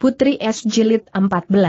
Putri S. Jilid 14.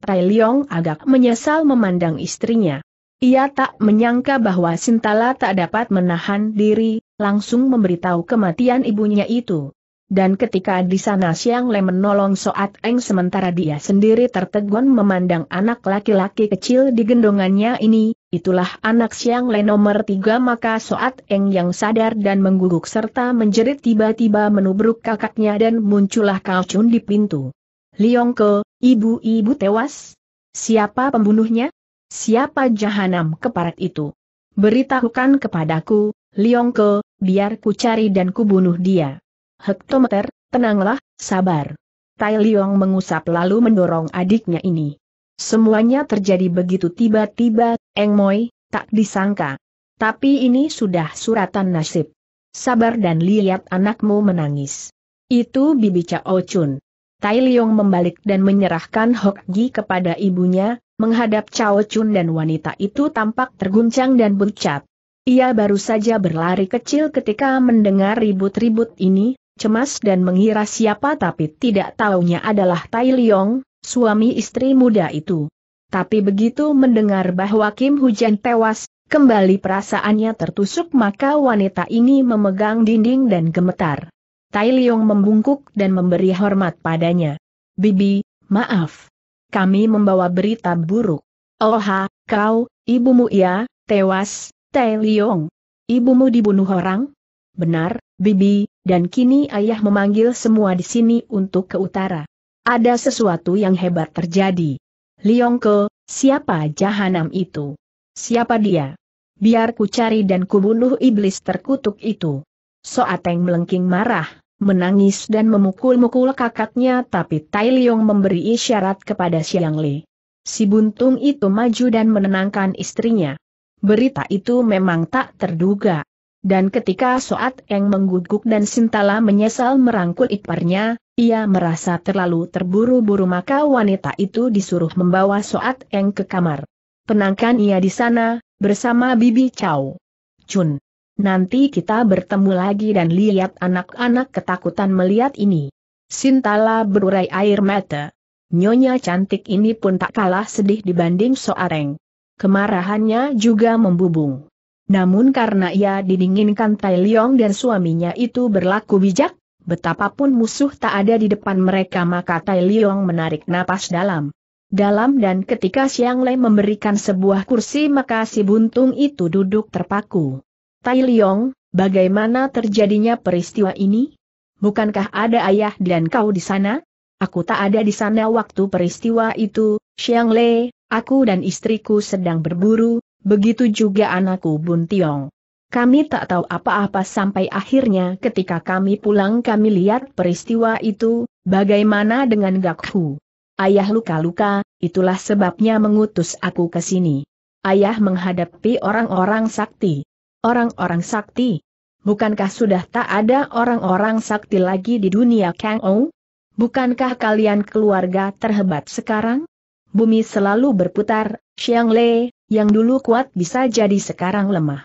Tai Leong agak menyesal memandang istrinya. Ia tak menyangka bahwa Sintala tak dapat menahan diri, langsung memberitahu kematian ibunya itu dan ketika di sana Siang Le menolong Soat Eng sementara dia sendiri tertegun memandang anak laki-laki kecil di gendongannya ini, itulah anak Siang Le nomor tiga maka Soat Eng yang sadar dan mengguguk serta menjerit tiba-tiba menubruk kakaknya dan muncullah Kao Chun di pintu. Liongko, ibu-ibu tewas? Siapa pembunuhnya? Siapa jahanam keparat itu? Beritahukan kepadaku, Liongko, biar ku cari dan ku bunuh dia. Hektometer, tenanglah, sabar. Tai Liong mengusap lalu mendorong adiknya ini. Semuanya terjadi begitu tiba-tiba, Eng Moi, tak disangka. Tapi ini sudah suratan nasib. Sabar dan lihat anakmu menangis. Itu bibi Cao Chun. Tai Liong membalik dan menyerahkan Hok Gi kepada ibunya, menghadap Cao Chun dan wanita itu tampak terguncang dan bercap. Ia baru saja berlari kecil ketika mendengar ribut-ribut ini, cemas dan mengira siapa tapi tidak tahunya adalah Tai Liong, suami istri muda itu. Tapi begitu mendengar bahwa Kim Hujan tewas, kembali perasaannya tertusuk maka wanita ini memegang dinding dan gemetar. Tai Liong membungkuk dan memberi hormat padanya. Bibi, maaf. Kami membawa berita buruk. Oha, kau, ibumu ya, tewas, Tai Liong. Ibumu dibunuh orang? Benar, Bibi, dan kini ayah memanggil semua di sini untuk ke utara. Ada sesuatu yang hebat terjadi. Liongko, siapa jahanam itu? Siapa dia? Biar ku cari dan kubunuh iblis terkutuk itu. Soateng melengking marah, menangis dan memukul-mukul kakaknya tapi Tai Liong memberi isyarat kepada Siang Li. Si buntung itu maju dan menenangkan istrinya. Berita itu memang tak terduga. Dan ketika Soat Eng mengguguk dan Sintala menyesal merangkul iparnya, ia merasa terlalu terburu-buru maka wanita itu disuruh membawa Soat Eng ke kamar. Penangkan ia di sana, bersama Bibi Chow. Chun. Nanti kita bertemu lagi dan lihat anak-anak ketakutan melihat ini. Sintala berurai air mata. Nyonya cantik ini pun tak kalah sedih dibanding Soareng. Kemarahannya juga membubung. Namun karena ia didinginkan Tai Leong dan suaminya itu berlaku bijak, betapapun musuh tak ada di depan mereka maka Tai Leong menarik napas dalam. Dalam dan ketika Siang Lei memberikan sebuah kursi maka si buntung itu duduk terpaku. Tai Leong, bagaimana terjadinya peristiwa ini? Bukankah ada ayah dan kau di sana? Aku tak ada di sana waktu peristiwa itu, Siang Lei, aku dan istriku sedang berburu, Begitu juga anakku Bun Tiong. Kami tak tahu apa-apa sampai akhirnya ketika kami pulang kami lihat peristiwa itu, bagaimana dengan Gakhu. Ayah luka-luka, itulah sebabnya mengutus aku ke sini. Ayah menghadapi orang-orang sakti. Orang-orang sakti? Bukankah sudah tak ada orang-orang sakti lagi di dunia Kang Ou? Bukankah kalian keluarga terhebat sekarang? Bumi selalu berputar, Xiang Le, yang dulu kuat bisa jadi sekarang lemah.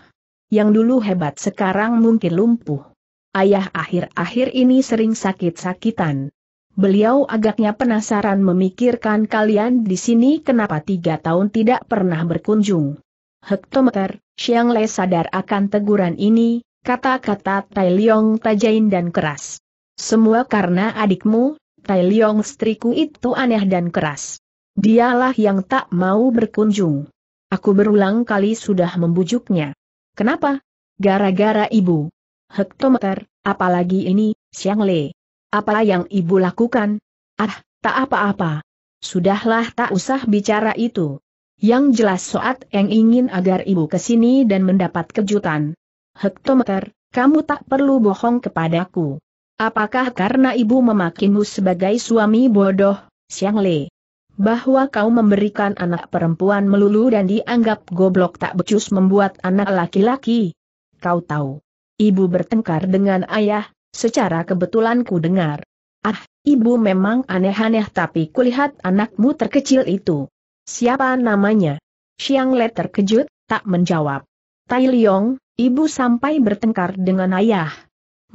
Yang dulu hebat sekarang mungkin lumpuh. Ayah akhir-akhir ini sering sakit-sakitan. Beliau agaknya penasaran memikirkan kalian di sini kenapa tiga tahun tidak pernah berkunjung. Hektometer, Xiang Le sadar akan teguran ini, kata-kata Tai Leong tajain dan keras. Semua karena adikmu, Tai Leong striku itu aneh dan keras. Dialah yang tak mau berkunjung. Aku berulang kali sudah membujuknya. Kenapa? Gara-gara ibu. Hektometer, apalagi ini, Siang Le. Apa yang ibu lakukan? Ah, tak apa-apa. Sudahlah tak usah bicara itu. Yang jelas Soat yang ingin agar ibu kesini dan mendapat kejutan. Hektometer, kamu tak perlu bohong kepadaku. Apakah karena ibu memakimu sebagai suami bodoh, Siang Le? bahwa kau memberikan anak perempuan melulu dan dianggap goblok tak becus membuat anak laki-laki. Kau tahu. Ibu bertengkar dengan ayah, secara kebetulan ku dengar. Ah, ibu memang aneh-aneh tapi kulihat anakmu terkecil itu. Siapa namanya? Xiang Le terkejut, tak menjawab. Tai Liong, ibu sampai bertengkar dengan ayah.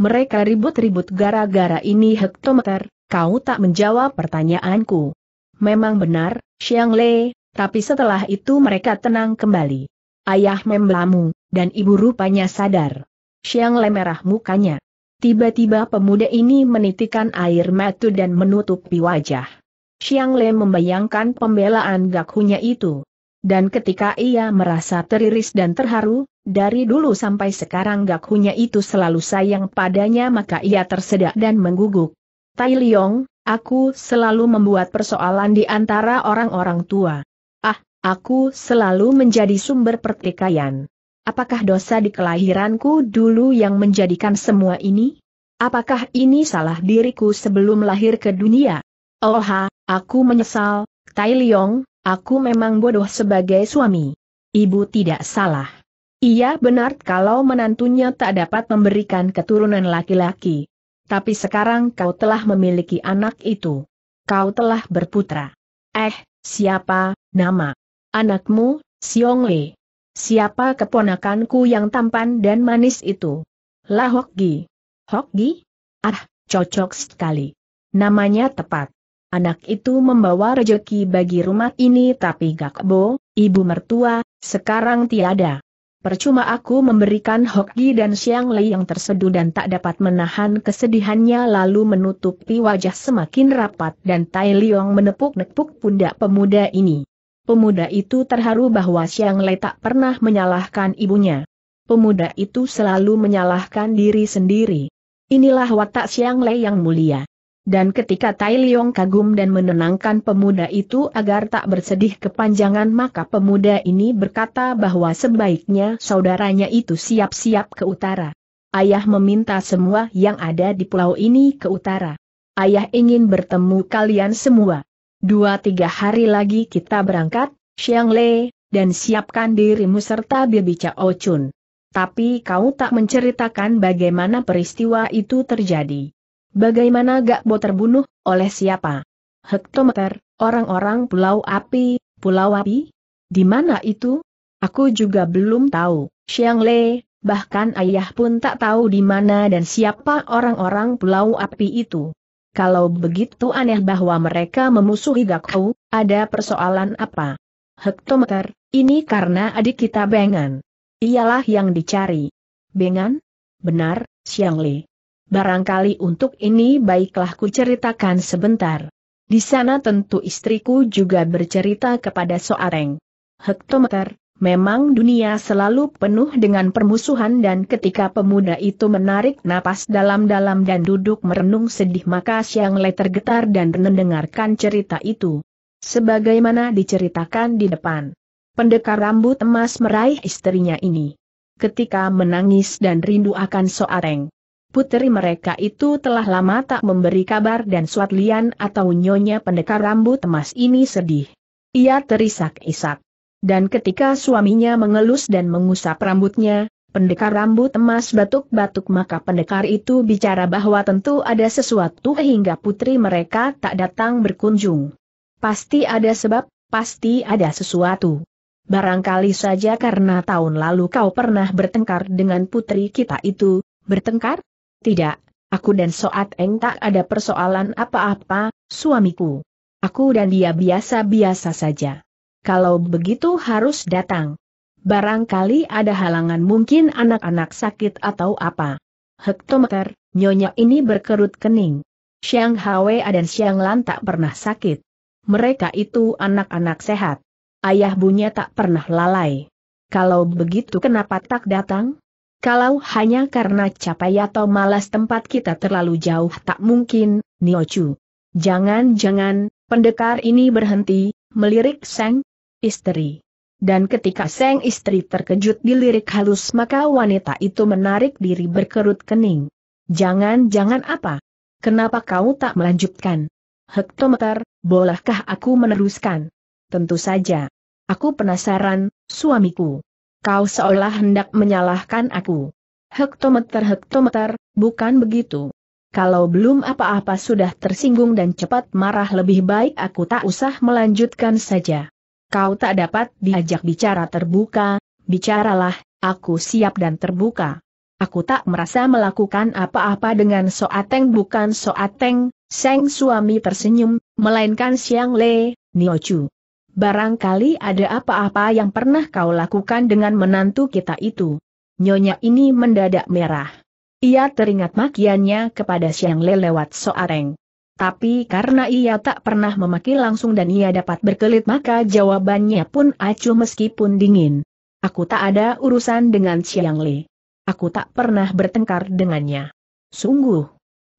Mereka ribut-ribut gara-gara ini hektometer, kau tak menjawab pertanyaanku. Memang benar, Xiang Le, tapi setelah itu mereka tenang kembali. Ayah memblamu, dan ibu rupanya sadar. Xiang Le merah mukanya. Tiba-tiba pemuda ini menitikan air mata dan menutupi wajah. Xiang Le membayangkan pembelaan Gakhunya itu. Dan ketika ia merasa teriris dan terharu, dari dulu sampai sekarang Gakhunya itu selalu sayang padanya maka ia tersedak dan mengguguk. Tai Liong, Aku selalu membuat persoalan di antara orang-orang tua. Ah, aku selalu menjadi sumber pertikaian. Apakah dosa di kelahiranku dulu yang menjadikan semua ini? Apakah ini salah diriku sebelum lahir ke dunia? Oh aku menyesal, Tai Leong, aku memang bodoh sebagai suami. Ibu tidak salah. Ia benar kalau menantunya tak dapat memberikan keturunan laki-laki tapi sekarang kau telah memiliki anak itu. Kau telah berputra. Eh, siapa, nama? Anakmu, Siong Li. Siapa keponakanku yang tampan dan manis itu? Lah Hok Gi. Hok Gi? Ah, cocok sekali. Namanya tepat. Anak itu membawa rejeki bagi rumah ini tapi Gakbo, ibu mertua, sekarang tiada. Percuma aku memberikan Hoki dan Xiang Lei yang terseduh dan tak dapat menahan kesedihannya lalu menutupi wajah semakin rapat dan Tai Liong menepuk-nepuk pundak pemuda ini. Pemuda itu terharu bahwa Xiang Lei tak pernah menyalahkan ibunya. Pemuda itu selalu menyalahkan diri sendiri. Inilah watak Xiang Lei yang mulia. Dan ketika Tai Liong kagum dan menenangkan pemuda itu agar tak bersedih kepanjangan maka pemuda ini berkata bahwa sebaiknya saudaranya itu siap-siap ke utara. Ayah meminta semua yang ada di pulau ini ke utara. Ayah ingin bertemu kalian semua. Dua tiga hari lagi kita berangkat, Xiang Le, dan siapkan dirimu serta Bibi Chao Chun. Tapi kau tak menceritakan bagaimana peristiwa itu terjadi. Bagaimana gak Gakbo terbunuh, oleh siapa? Hektometer, orang-orang Pulau Api, Pulau Api? Di mana itu? Aku juga belum tahu, Xiang Le, bahkan ayah pun tak tahu di mana dan siapa orang-orang Pulau Api itu. Kalau begitu aneh bahwa mereka memusuhi Gakbo, ada persoalan apa? Hektometer, ini karena adik kita Bengan. Ialah yang dicari. Bengan? Benar, Xiang Le barangkali untuk ini baiklah ku ceritakan sebentar. Di sana tentu istriku juga bercerita kepada Soareng. Hektometer, memang dunia selalu penuh dengan permusuhan dan ketika pemuda itu menarik napas dalam-dalam dan duduk merenung sedih maka Siang Le tergetar dan mendengarkan cerita itu. Sebagaimana diceritakan di depan. Pendekar rambut emas meraih istrinya ini. Ketika menangis dan rindu akan Soareng Puteri mereka itu telah lama tak memberi kabar dan Suat Lian atau Nyonya Pendekar Rambut Emas ini sedih. Ia terisak-isak. Dan ketika suaminya mengelus dan mengusap rambutnya, pendekar rambut emas batuk-batuk maka pendekar itu bicara bahwa tentu ada sesuatu hingga putri mereka tak datang berkunjung. Pasti ada sebab, pasti ada sesuatu. Barangkali saja karena tahun lalu kau pernah bertengkar dengan putri kita itu, bertengkar? Tidak, aku dan Soat Eng tak ada persoalan apa-apa, suamiku. Aku dan dia biasa-biasa saja. Kalau begitu harus datang. Barangkali ada halangan mungkin anak-anak sakit atau apa. Hektometer, nyonya ini berkerut kening. Siang Hwe dan Siang Lan tak pernah sakit. Mereka itu anak-anak sehat. Ayah bunya tak pernah lalai. Kalau begitu kenapa tak datang? Kalau hanya karena capai atau malas tempat kita terlalu jauh tak mungkin, Niochu. Jangan-jangan, pendekar ini berhenti, melirik Seng, istri. Dan ketika Seng istri terkejut dilirik halus maka wanita itu menarik diri berkerut kening. Jangan-jangan apa? Kenapa kau tak melanjutkan? Hektometer, bolehkah aku meneruskan? Tentu saja. Aku penasaran, suamiku. Kau seolah hendak menyalahkan aku. Hektometer-hektometer, bukan begitu. Kalau belum apa-apa sudah tersinggung dan cepat marah lebih baik aku tak usah melanjutkan saja. Kau tak dapat diajak bicara terbuka, bicaralah, aku siap dan terbuka. Aku tak merasa melakukan apa-apa dengan Soateng bukan Soateng, Seng suami tersenyum, melainkan Siang Le, Niochu. Barangkali ada apa-apa yang pernah kau lakukan dengan menantu kita itu. Nyonya ini mendadak merah. Ia teringat makiannya kepada Siang Le lewat Soareng. Tapi karena ia tak pernah memaki langsung dan ia dapat berkelit maka jawabannya pun acuh meskipun dingin. Aku tak ada urusan dengan Siang Le. Aku tak pernah bertengkar dengannya. Sungguh.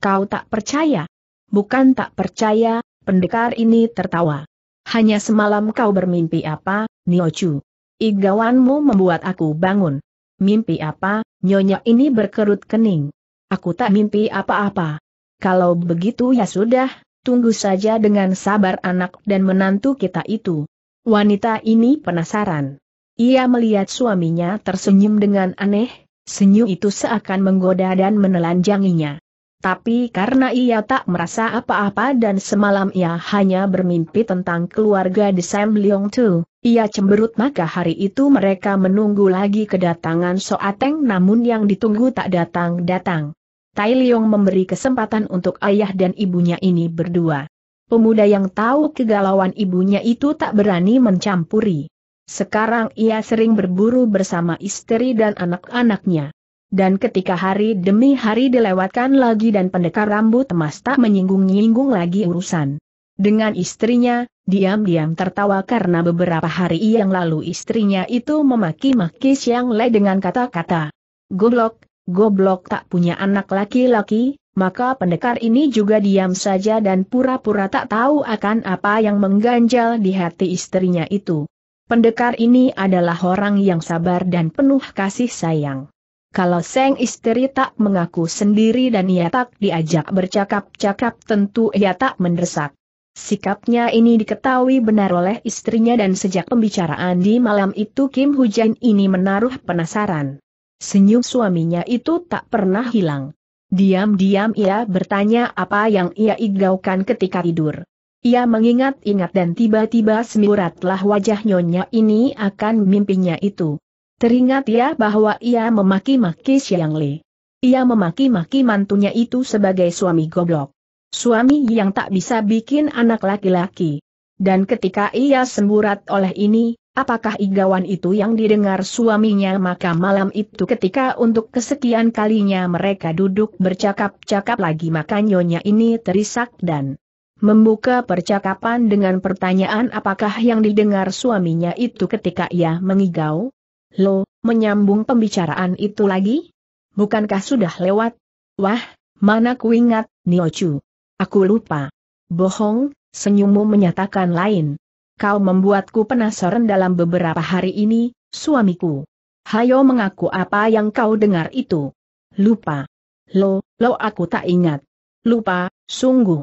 Kau tak percaya? Bukan tak percaya, pendekar ini tertawa. Hanya semalam kau bermimpi apa, Niochu? Igawanmu membuat aku bangun. Mimpi apa, nyonya ini berkerut kening. Aku tak mimpi apa-apa. Kalau begitu ya sudah, tunggu saja dengan sabar anak dan menantu kita itu. Wanita ini penasaran. Ia melihat suaminya tersenyum dengan aneh, senyum itu seakan menggoda dan menelanjanginya. Tapi karena ia tak merasa apa-apa dan semalam ia hanya bermimpi tentang keluarga di Sam Leong Tu, ia cemberut maka hari itu mereka menunggu lagi kedatangan Soateng namun yang ditunggu tak datang-datang. Tai Leong memberi kesempatan untuk ayah dan ibunya ini berdua. Pemuda yang tahu kegalauan ibunya itu tak berani mencampuri. Sekarang ia sering berburu bersama istri dan anak-anaknya dan ketika hari demi hari dilewatkan lagi dan pendekar rambut emas tak menyinggung-nyinggung lagi urusan. Dengan istrinya, diam-diam tertawa karena beberapa hari yang lalu istrinya itu memaki-maki Siang le dengan kata-kata, Goblok, goblok tak punya anak laki-laki, maka pendekar ini juga diam saja dan pura-pura tak tahu akan apa yang mengganjal di hati istrinya itu. Pendekar ini adalah orang yang sabar dan penuh kasih sayang. Kalau Seng istri tak mengaku sendiri dan ia tak diajak bercakap-cakap tentu ia tak mendesak. Sikapnya ini diketahui benar oleh istrinya dan sejak pembicaraan di malam itu Kim Hujan ini menaruh penasaran. Senyum suaminya itu tak pernah hilang. Diam-diam ia bertanya apa yang ia igaukan ketika tidur. Ia mengingat-ingat dan tiba-tiba semburatlah wajah nyonya ini akan mimpinya itu. Teringat ia ya bahwa ia memaki-maki siang Li. Ia memaki-maki mantunya itu sebagai suami goblok. Suami yang tak bisa bikin anak laki-laki. Dan ketika ia semburat oleh ini, apakah igawan itu yang didengar suaminya maka malam itu ketika untuk kesekian kalinya mereka duduk bercakap-cakap lagi maka nyonya ini terisak dan membuka percakapan dengan pertanyaan apakah yang didengar suaminya itu ketika ia mengigau, Lo, menyambung pembicaraan itu lagi? Bukankah sudah lewat? Wah, mana ku ingat, Niochu. Aku lupa. Bohong, senyummu menyatakan lain. Kau membuatku penasaran dalam beberapa hari ini, suamiku. Hayo mengaku apa yang kau dengar itu. Lupa. Lo, lo aku tak ingat. Lupa, sungguh.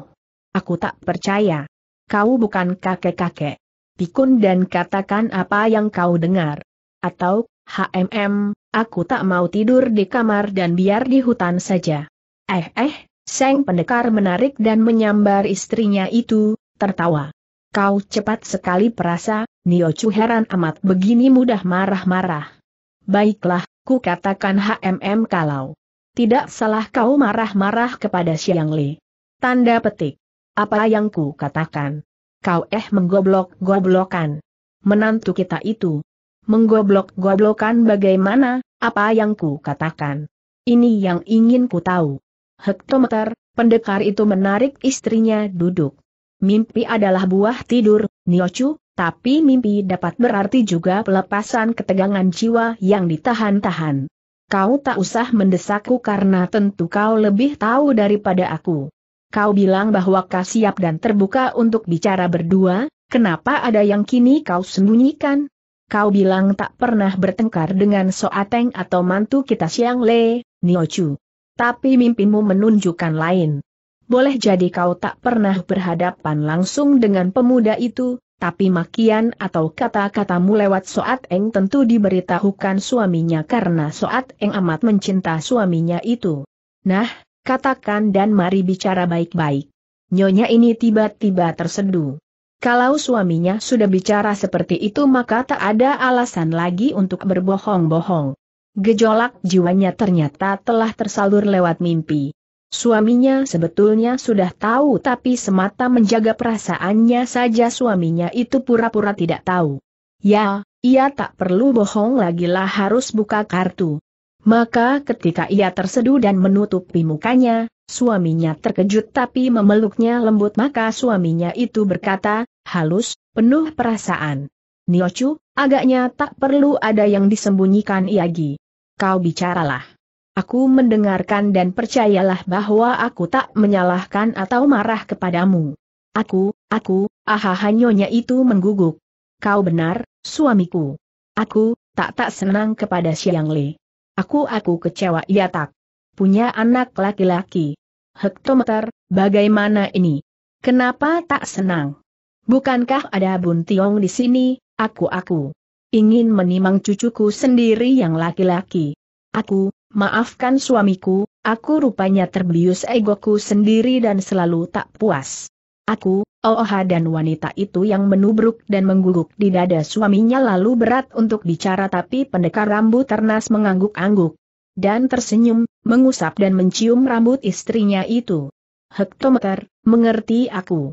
Aku tak percaya. Kau bukan kakek-kakek. Pikun dan katakan apa yang kau dengar. Atau, HMM, aku tak mau tidur di kamar dan biar di hutan saja. Eh eh, Seng pendekar menarik dan menyambar istrinya itu, tertawa. Kau cepat sekali perasa, Nio Chu heran amat begini mudah marah-marah. Baiklah, ku katakan HMM kalau. Tidak salah kau marah-marah kepada Xiang Li. Tanda petik. Apa yang ku katakan? Kau eh menggoblok-goblokan. Menantu kita itu, menggoblok-goblokan bagaimana, apa yang ku katakan. Ini yang ingin ku tahu. Hektometer, pendekar itu menarik istrinya duduk. Mimpi adalah buah tidur, Niochu, tapi mimpi dapat berarti juga pelepasan ketegangan jiwa yang ditahan-tahan. Kau tak usah mendesakku karena tentu kau lebih tahu daripada aku. Kau bilang bahwa kau siap dan terbuka untuk bicara berdua, kenapa ada yang kini kau sembunyikan? kau bilang tak pernah bertengkar dengan Soateng atau mantu kita Siang Le, Niochu. Tapi mimpimu menunjukkan lain. Boleh jadi kau tak pernah berhadapan langsung dengan pemuda itu, tapi makian atau kata-katamu lewat Soateng tentu diberitahukan suaminya karena Soateng amat mencinta suaminya itu. Nah, katakan dan mari bicara baik-baik. Nyonya ini tiba-tiba terseduh. Kalau suaminya sudah bicara seperti itu maka tak ada alasan lagi untuk berbohong-bohong. Gejolak jiwanya ternyata telah tersalur lewat mimpi. Suaminya sebetulnya sudah tahu tapi semata menjaga perasaannya saja suaminya itu pura-pura tidak tahu. Ya, ia tak perlu bohong lagi lah harus buka kartu. Maka ketika ia terseduh dan menutupi mukanya, suaminya terkejut tapi memeluknya lembut maka suaminya itu berkata, halus, penuh perasaan. Niochu, agaknya tak perlu ada yang disembunyikan Iagi. Kau bicaralah. Aku mendengarkan dan percayalah bahwa aku tak menyalahkan atau marah kepadamu. Aku, aku, ahahanyonya itu mengguguk. Kau benar, suamiku. Aku, tak tak senang kepada Siang Li. Aku aku kecewa ia tak. Punya anak laki-laki. Hektometer, bagaimana ini? Kenapa tak senang? Bukankah ada Bun Tiong di sini, aku-aku. Ingin menimang cucuku sendiri yang laki-laki. Aku, maafkan suamiku, aku rupanya terbius egoku sendiri dan selalu tak puas. Aku, Ooha dan wanita itu yang menubruk dan mengguguk di dada suaminya lalu berat untuk bicara tapi pendekar rambut ternas mengangguk-angguk. Dan tersenyum, mengusap dan mencium rambut istrinya itu. Hektometer, mengerti aku.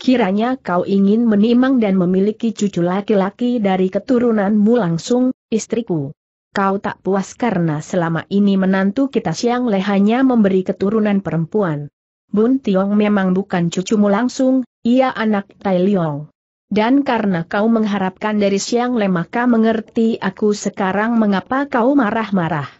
Kiranya kau ingin menimang dan memiliki cucu laki-laki dari keturunanmu langsung, istriku. Kau tak puas karena selama ini menantu kita siang hanya memberi keturunan perempuan. Bun Tiong memang bukan cucumu langsung, ia anak Tai Liong. Dan karena kau mengharapkan dari siang le maka mengerti aku sekarang mengapa kau marah-marah.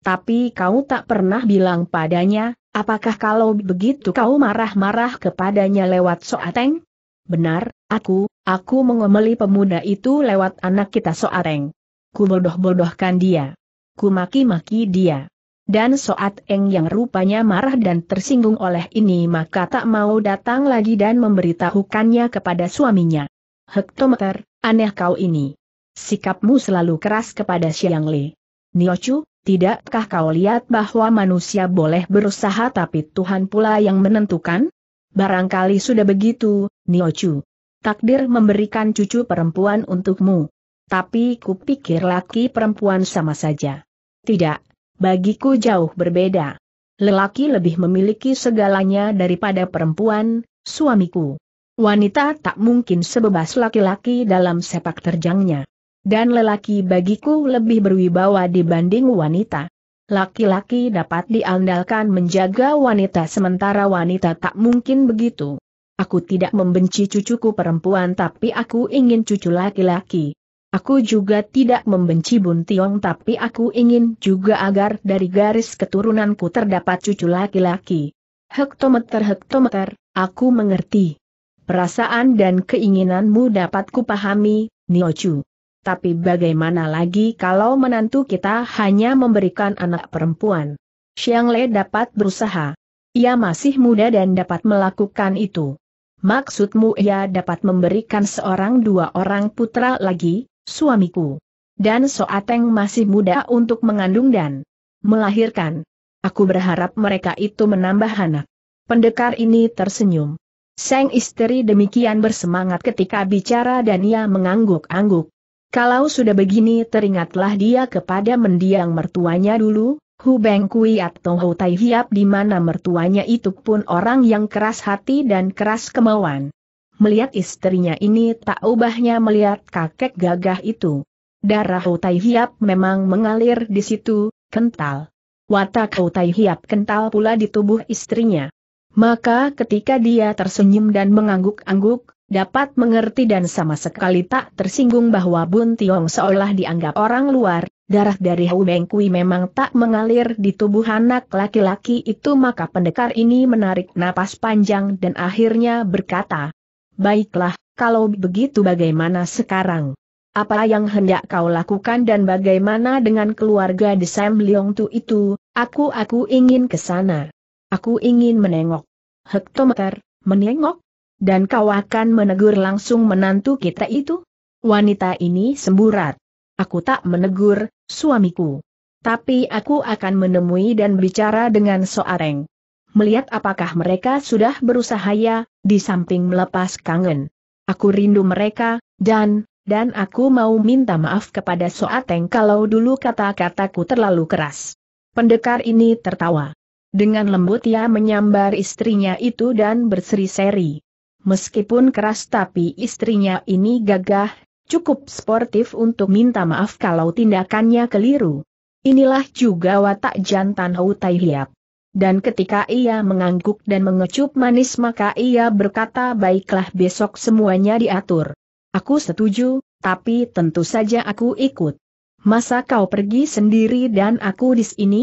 Tapi kau tak pernah bilang padanya, Apakah kalau begitu kau marah-marah kepadanya lewat Soateng? Benar, aku, aku mengomeli pemuda itu lewat anak kita Soateng. Ku bodoh-bodohkan dia. Ku maki-maki dia. Dan Soateng yang rupanya marah dan tersinggung oleh ini maka tak mau datang lagi dan memberitahukannya kepada suaminya. Hektometer, aneh kau ini. Sikapmu selalu keras kepada Siang Li. Niochu, tidakkah kau lihat bahwa manusia boleh berusaha tapi Tuhan pula yang menentukan? Barangkali sudah begitu, Niochu. Takdir memberikan cucu perempuan untukmu. Tapi kupikir laki perempuan sama saja. Tidak, bagiku jauh berbeda. Lelaki lebih memiliki segalanya daripada perempuan, suamiku. Wanita tak mungkin sebebas laki-laki dalam sepak terjangnya. Dan lelaki bagiku lebih berwibawa dibanding wanita. Laki-laki dapat diandalkan menjaga wanita sementara wanita tak mungkin begitu. Aku tidak membenci cucuku perempuan tapi aku ingin cucu laki-laki. Aku juga tidak membenci Buntiong tapi aku ingin juga agar dari garis keturunanku terdapat cucu laki-laki. Hektometer-hektometer, aku mengerti. Perasaan dan keinginanmu dapat kupahami, Niochu. Tapi bagaimana lagi kalau menantu kita hanya memberikan anak perempuan? Xiang Le dapat berusaha. Ia masih muda dan dapat melakukan itu. Maksudmu ia dapat memberikan seorang dua orang putra lagi, suamiku. Dan Soateng masih muda untuk mengandung dan melahirkan. Aku berharap mereka itu menambah anak. Pendekar ini tersenyum. Seng istri demikian bersemangat ketika bicara dan ia mengangguk-angguk. Kalau sudah begini teringatlah dia kepada mendiang mertuanya dulu, Hu Beng Kui atau Hu Tai Hiap di mana mertuanya itu pun orang yang keras hati dan keras kemauan. Melihat istrinya ini tak ubahnya melihat kakek gagah itu. Darah Hu Tai Hiap memang mengalir di situ, kental. Watak Hu Tai Hiap kental pula di tubuh istrinya. Maka ketika dia tersenyum dan mengangguk-angguk, dapat mengerti dan sama sekali tak tersinggung bahwa Bun Tiong seolah dianggap orang luar, darah dari Hu Beng Kui memang tak mengalir di tubuh anak laki-laki itu maka pendekar ini menarik napas panjang dan akhirnya berkata, Baiklah, kalau begitu bagaimana sekarang? Apa yang hendak kau lakukan dan bagaimana dengan keluarga di Sam Leong Tu itu, aku-aku ingin ke sana. Aku ingin menengok. Hektometer, menengok? Dan kau akan menegur langsung menantu kita itu? Wanita ini semburat. Aku tak menegur, suamiku. Tapi aku akan menemui dan bicara dengan Soareng. Melihat apakah mereka sudah berusaha ya, di samping melepas kangen. Aku rindu mereka, dan, dan aku mau minta maaf kepada Soateng kalau dulu kata-kataku terlalu keras. Pendekar ini tertawa. Dengan lembut ia menyambar istrinya itu dan berseri-seri. Meskipun keras tapi istrinya ini gagah, cukup sportif untuk minta maaf kalau tindakannya keliru. Inilah juga watak jantan Hou Tai Hiap. Dan ketika ia mengangguk dan mengecup manis maka ia berkata baiklah besok semuanya diatur. Aku setuju, tapi tentu saja aku ikut. Masa kau pergi sendiri dan aku di sini?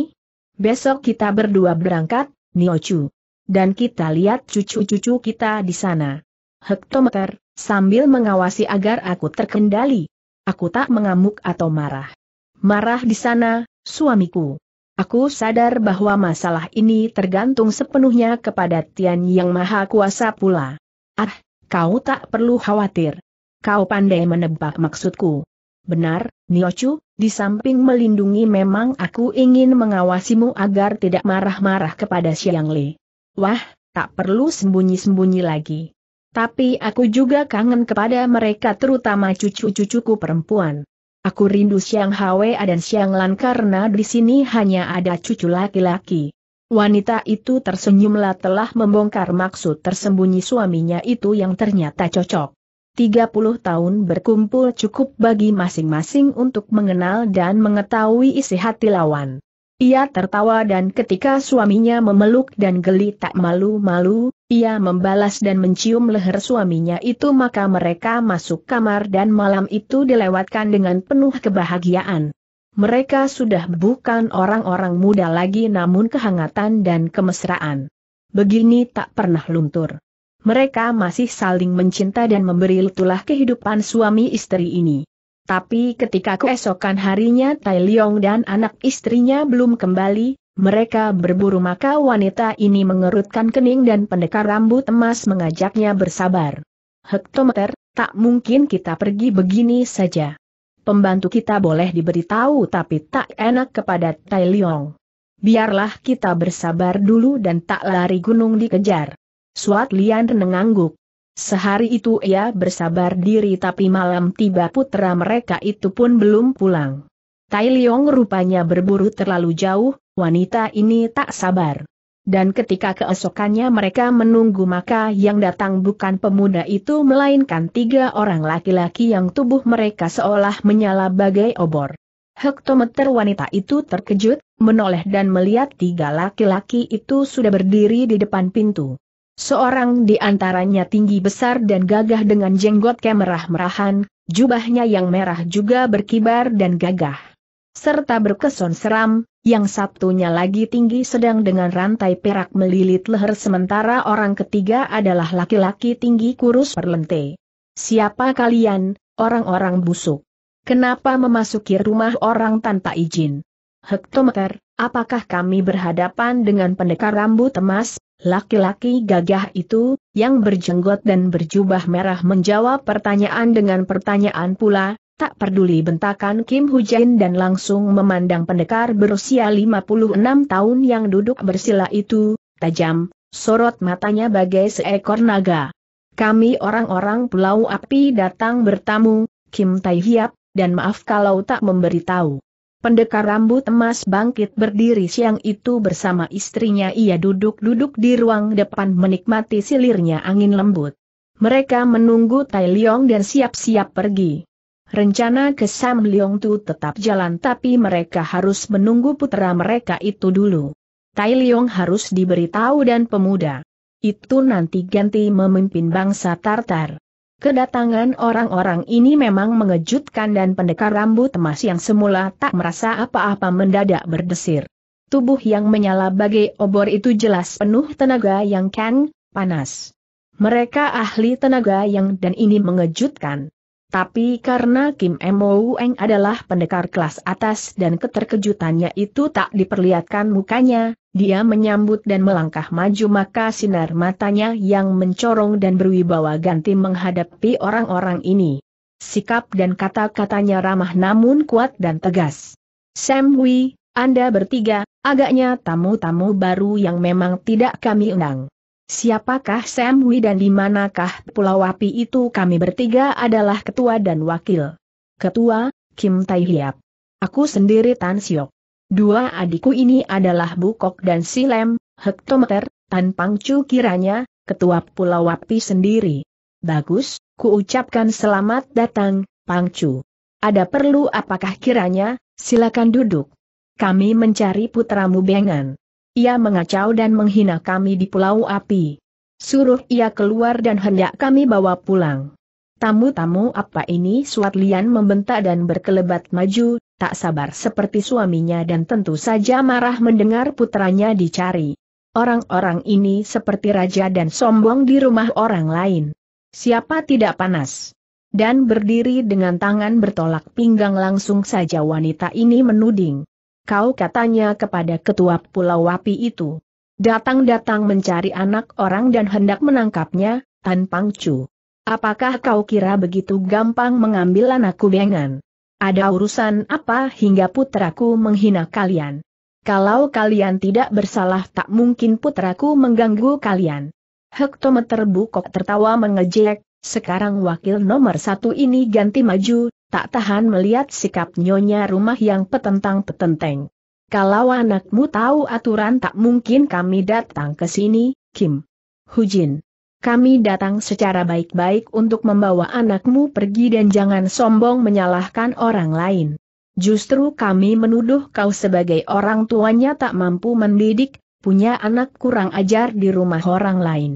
Besok kita berdua berangkat, Niochu dan kita lihat cucu-cucu kita di sana. Hektometer, sambil mengawasi agar aku terkendali. Aku tak mengamuk atau marah. Marah di sana, suamiku. Aku sadar bahwa masalah ini tergantung sepenuhnya kepada Tian Yang Maha Kuasa pula. Ah, kau tak perlu khawatir. Kau pandai menebak maksudku. Benar, Niochu, di samping melindungi memang aku ingin mengawasimu agar tidak marah-marah kepada Xiang Li. Wah, tak perlu sembunyi-sembunyi lagi. Tapi aku juga kangen kepada mereka terutama cucu-cucuku perempuan. Aku rindu Siang Hwa dan Siang Lan karena di sini hanya ada cucu laki-laki. Wanita itu tersenyumlah telah membongkar maksud tersembunyi suaminya itu yang ternyata cocok. 30 tahun berkumpul cukup bagi masing-masing untuk mengenal dan mengetahui isi hati lawan. Ia tertawa dan ketika suaminya memeluk dan geli tak malu-malu, ia membalas dan mencium leher suaminya itu maka mereka masuk kamar dan malam itu dilewatkan dengan penuh kebahagiaan. Mereka sudah bukan orang-orang muda lagi namun kehangatan dan kemesraan. Begini tak pernah luntur. Mereka masih saling mencinta dan memberi letulah kehidupan suami istri ini. Tapi ketika keesokan harinya Tai Leong dan anak istrinya belum kembali, mereka berburu maka wanita ini mengerutkan kening dan pendekar rambut emas mengajaknya bersabar. Hektometer, tak mungkin kita pergi begini saja. Pembantu kita boleh diberitahu tapi tak enak kepada Tai Leong. Biarlah kita bersabar dulu dan tak lari gunung dikejar. Suat Lian mengangguk. Sehari itu ia bersabar diri tapi malam tiba putra mereka itu pun belum pulang. Tai Liong rupanya berburu terlalu jauh, wanita ini tak sabar. Dan ketika keesokannya mereka menunggu maka yang datang bukan pemuda itu melainkan tiga orang laki-laki yang tubuh mereka seolah menyala bagai obor. Hektometer wanita itu terkejut, menoleh dan melihat tiga laki-laki itu sudah berdiri di depan pintu. Seorang di antaranya tinggi besar dan gagah dengan jenggot kemerah-merahan, jubahnya yang merah juga berkibar dan gagah. Serta berkeson seram, yang satunya lagi tinggi sedang dengan rantai perak melilit leher sementara orang ketiga adalah laki-laki tinggi kurus perlente. Siapa kalian, orang-orang busuk? Kenapa memasuki rumah orang tanpa izin? Hektometer, apakah kami berhadapan dengan pendekar rambut emas, Laki-laki gagah itu, yang berjenggot dan berjubah merah menjawab pertanyaan dengan pertanyaan pula, tak peduli bentakan Kim Hujain dan langsung memandang pendekar berusia 56 tahun yang duduk bersila itu, tajam, sorot matanya bagai seekor naga. Kami orang-orang Pulau Api datang bertamu, Kim Tai Hiap, dan maaf kalau tak memberitahu. Pendekar rambut emas bangkit berdiri siang itu bersama istrinya ia duduk-duduk di ruang depan menikmati silirnya angin lembut. Mereka menunggu Tai Leong dan siap-siap pergi. Rencana ke Sam Leong Tu tetap jalan tapi mereka harus menunggu putera mereka itu dulu. Tai Leong harus diberitahu dan pemuda. Itu nanti ganti memimpin bangsa Tartar. Kedatangan orang-orang ini memang mengejutkan dan pendekar rambut emas yang semula tak merasa apa-apa mendadak berdesir. Tubuh yang menyala bagai obor itu jelas penuh tenaga yang kan, panas. Mereka ahli tenaga yang dan ini mengejutkan. Tapi karena Kim Mo Eng adalah pendekar kelas atas dan keterkejutannya itu tak diperlihatkan mukanya, dia menyambut dan melangkah maju maka sinar matanya yang mencorong dan berwibawa ganti menghadapi orang-orang ini. Sikap dan kata-katanya ramah namun kuat dan tegas. Sam Hui, Anda bertiga, agaknya tamu-tamu baru yang memang tidak kami undang. Siapakah Samwi dan di manakah Pulau Api itu kami bertiga adalah ketua dan wakil. Ketua, Kim Tai Hiap. Aku sendiri Tan Siok. Dua adikku ini adalah Bukok dan Silem, Hektometer, Tan Pangcu kiranya, ketua Pulau Api sendiri. Bagus, kuucapkan selamat datang, Pangcu. Ada perlu apakah kiranya, silakan duduk. Kami mencari putramu Bengan. Ia mengacau dan menghina kami di Pulau Api. Suruh ia keluar dan hendak kami bawa pulang. Tamu-tamu apa ini Suat Lian membentak dan berkelebat maju, tak sabar seperti suaminya dan tentu saja marah mendengar putranya dicari. Orang-orang ini seperti raja dan sombong di rumah orang lain. Siapa tidak panas? dan berdiri dengan tangan bertolak pinggang langsung saja wanita ini menuding kau katanya kepada ketua Pulau Wapi itu. Datang-datang mencari anak orang dan hendak menangkapnya, Tan Pangcu. Apakah kau kira begitu gampang mengambil anakku bengan? Ada urusan apa hingga putraku menghina kalian? Kalau kalian tidak bersalah tak mungkin putraku mengganggu kalian. Hektometer Bukok tertawa mengejek, sekarang wakil nomor satu ini ganti maju, tak tahan melihat sikap nyonya rumah yang petentang-petenteng. Kalau anakmu tahu aturan tak mungkin kami datang ke sini, Kim. Hujin. Kami datang secara baik-baik untuk membawa anakmu pergi dan jangan sombong menyalahkan orang lain. Justru kami menuduh kau sebagai orang tuanya tak mampu mendidik, punya anak kurang ajar di rumah orang lain.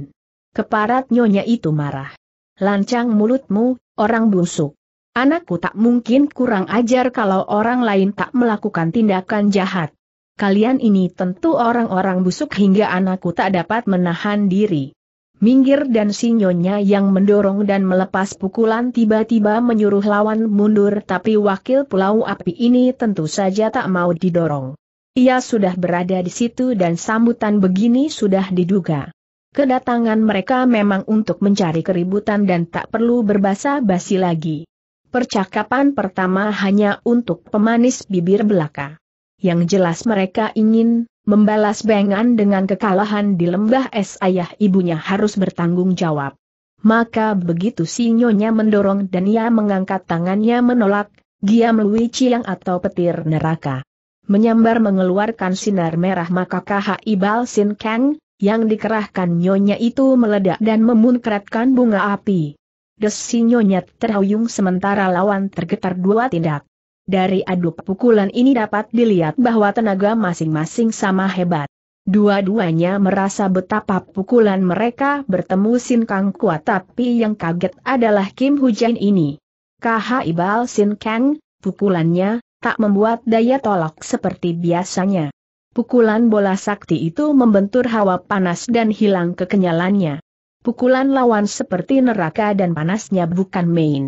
Keparat nyonya itu marah. Lancang mulutmu, orang busuk. Anakku tak mungkin kurang ajar kalau orang lain tak melakukan tindakan jahat. Kalian ini tentu orang-orang busuk hingga anakku tak dapat menahan diri. Minggir dan sinyonya yang mendorong dan melepas pukulan tiba-tiba menyuruh lawan mundur tapi wakil pulau api ini tentu saja tak mau didorong. Ia sudah berada di situ dan sambutan begini sudah diduga. Kedatangan mereka memang untuk mencari keributan dan tak perlu berbasa basi lagi. Percakapan pertama hanya untuk pemanis bibir belaka. Yang jelas mereka ingin membalas bengan dengan kekalahan di lembah es ayah ibunya harus bertanggung jawab. Maka begitu si nyonya mendorong dan ia mengangkat tangannya menolak, Giam Lui ciang atau petir neraka. Menyambar mengeluarkan sinar merah maka KHI ibal Sin Kang, yang dikerahkan nyonya itu meledak dan memunkratkan bunga api desi Nyonya terhuyung sementara lawan tergetar dua tindak. Dari adu pukulan ini dapat dilihat bahwa tenaga masing-masing sama hebat. Dua-duanya merasa betapa pukulan mereka bertemu Sin Kang kuat tapi yang kaget adalah Kim Hujan ini. KH Ibal Sin Kang, pukulannya, tak membuat daya tolak seperti biasanya. Pukulan bola sakti itu membentur hawa panas dan hilang kekenyalannya. Pukulan lawan seperti neraka dan panasnya bukan main.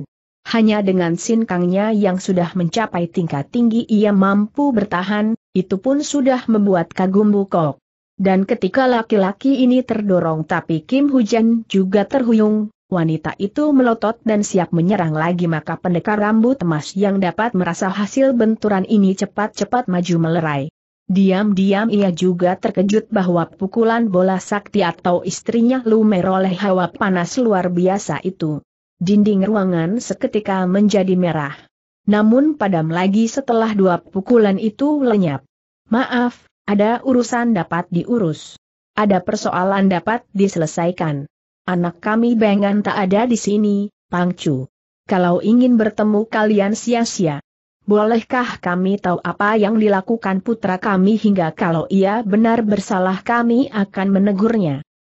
Hanya dengan sinkangnya yang sudah mencapai tingkat tinggi ia mampu bertahan, itu pun sudah membuat kagum Bukok. Dan ketika laki-laki ini terdorong tapi Kim Hujan juga terhuyung, wanita itu melotot dan siap menyerang lagi maka pendekar rambut emas yang dapat merasa hasil benturan ini cepat-cepat maju melerai. Diam-diam ia juga terkejut bahwa pukulan bola sakti atau istrinya lumer oleh hawa panas luar biasa itu. Dinding ruangan seketika menjadi merah. Namun padam lagi setelah dua pukulan itu lenyap. Maaf, ada urusan dapat diurus. Ada persoalan dapat diselesaikan. Anak kami Bengan tak ada di sini, Pangcu. Kalau ingin bertemu kalian sia-sia. Bolehkah kami tahu apa yang dilakukan putra kami hingga kalau ia benar bersalah kami akan menegurnya?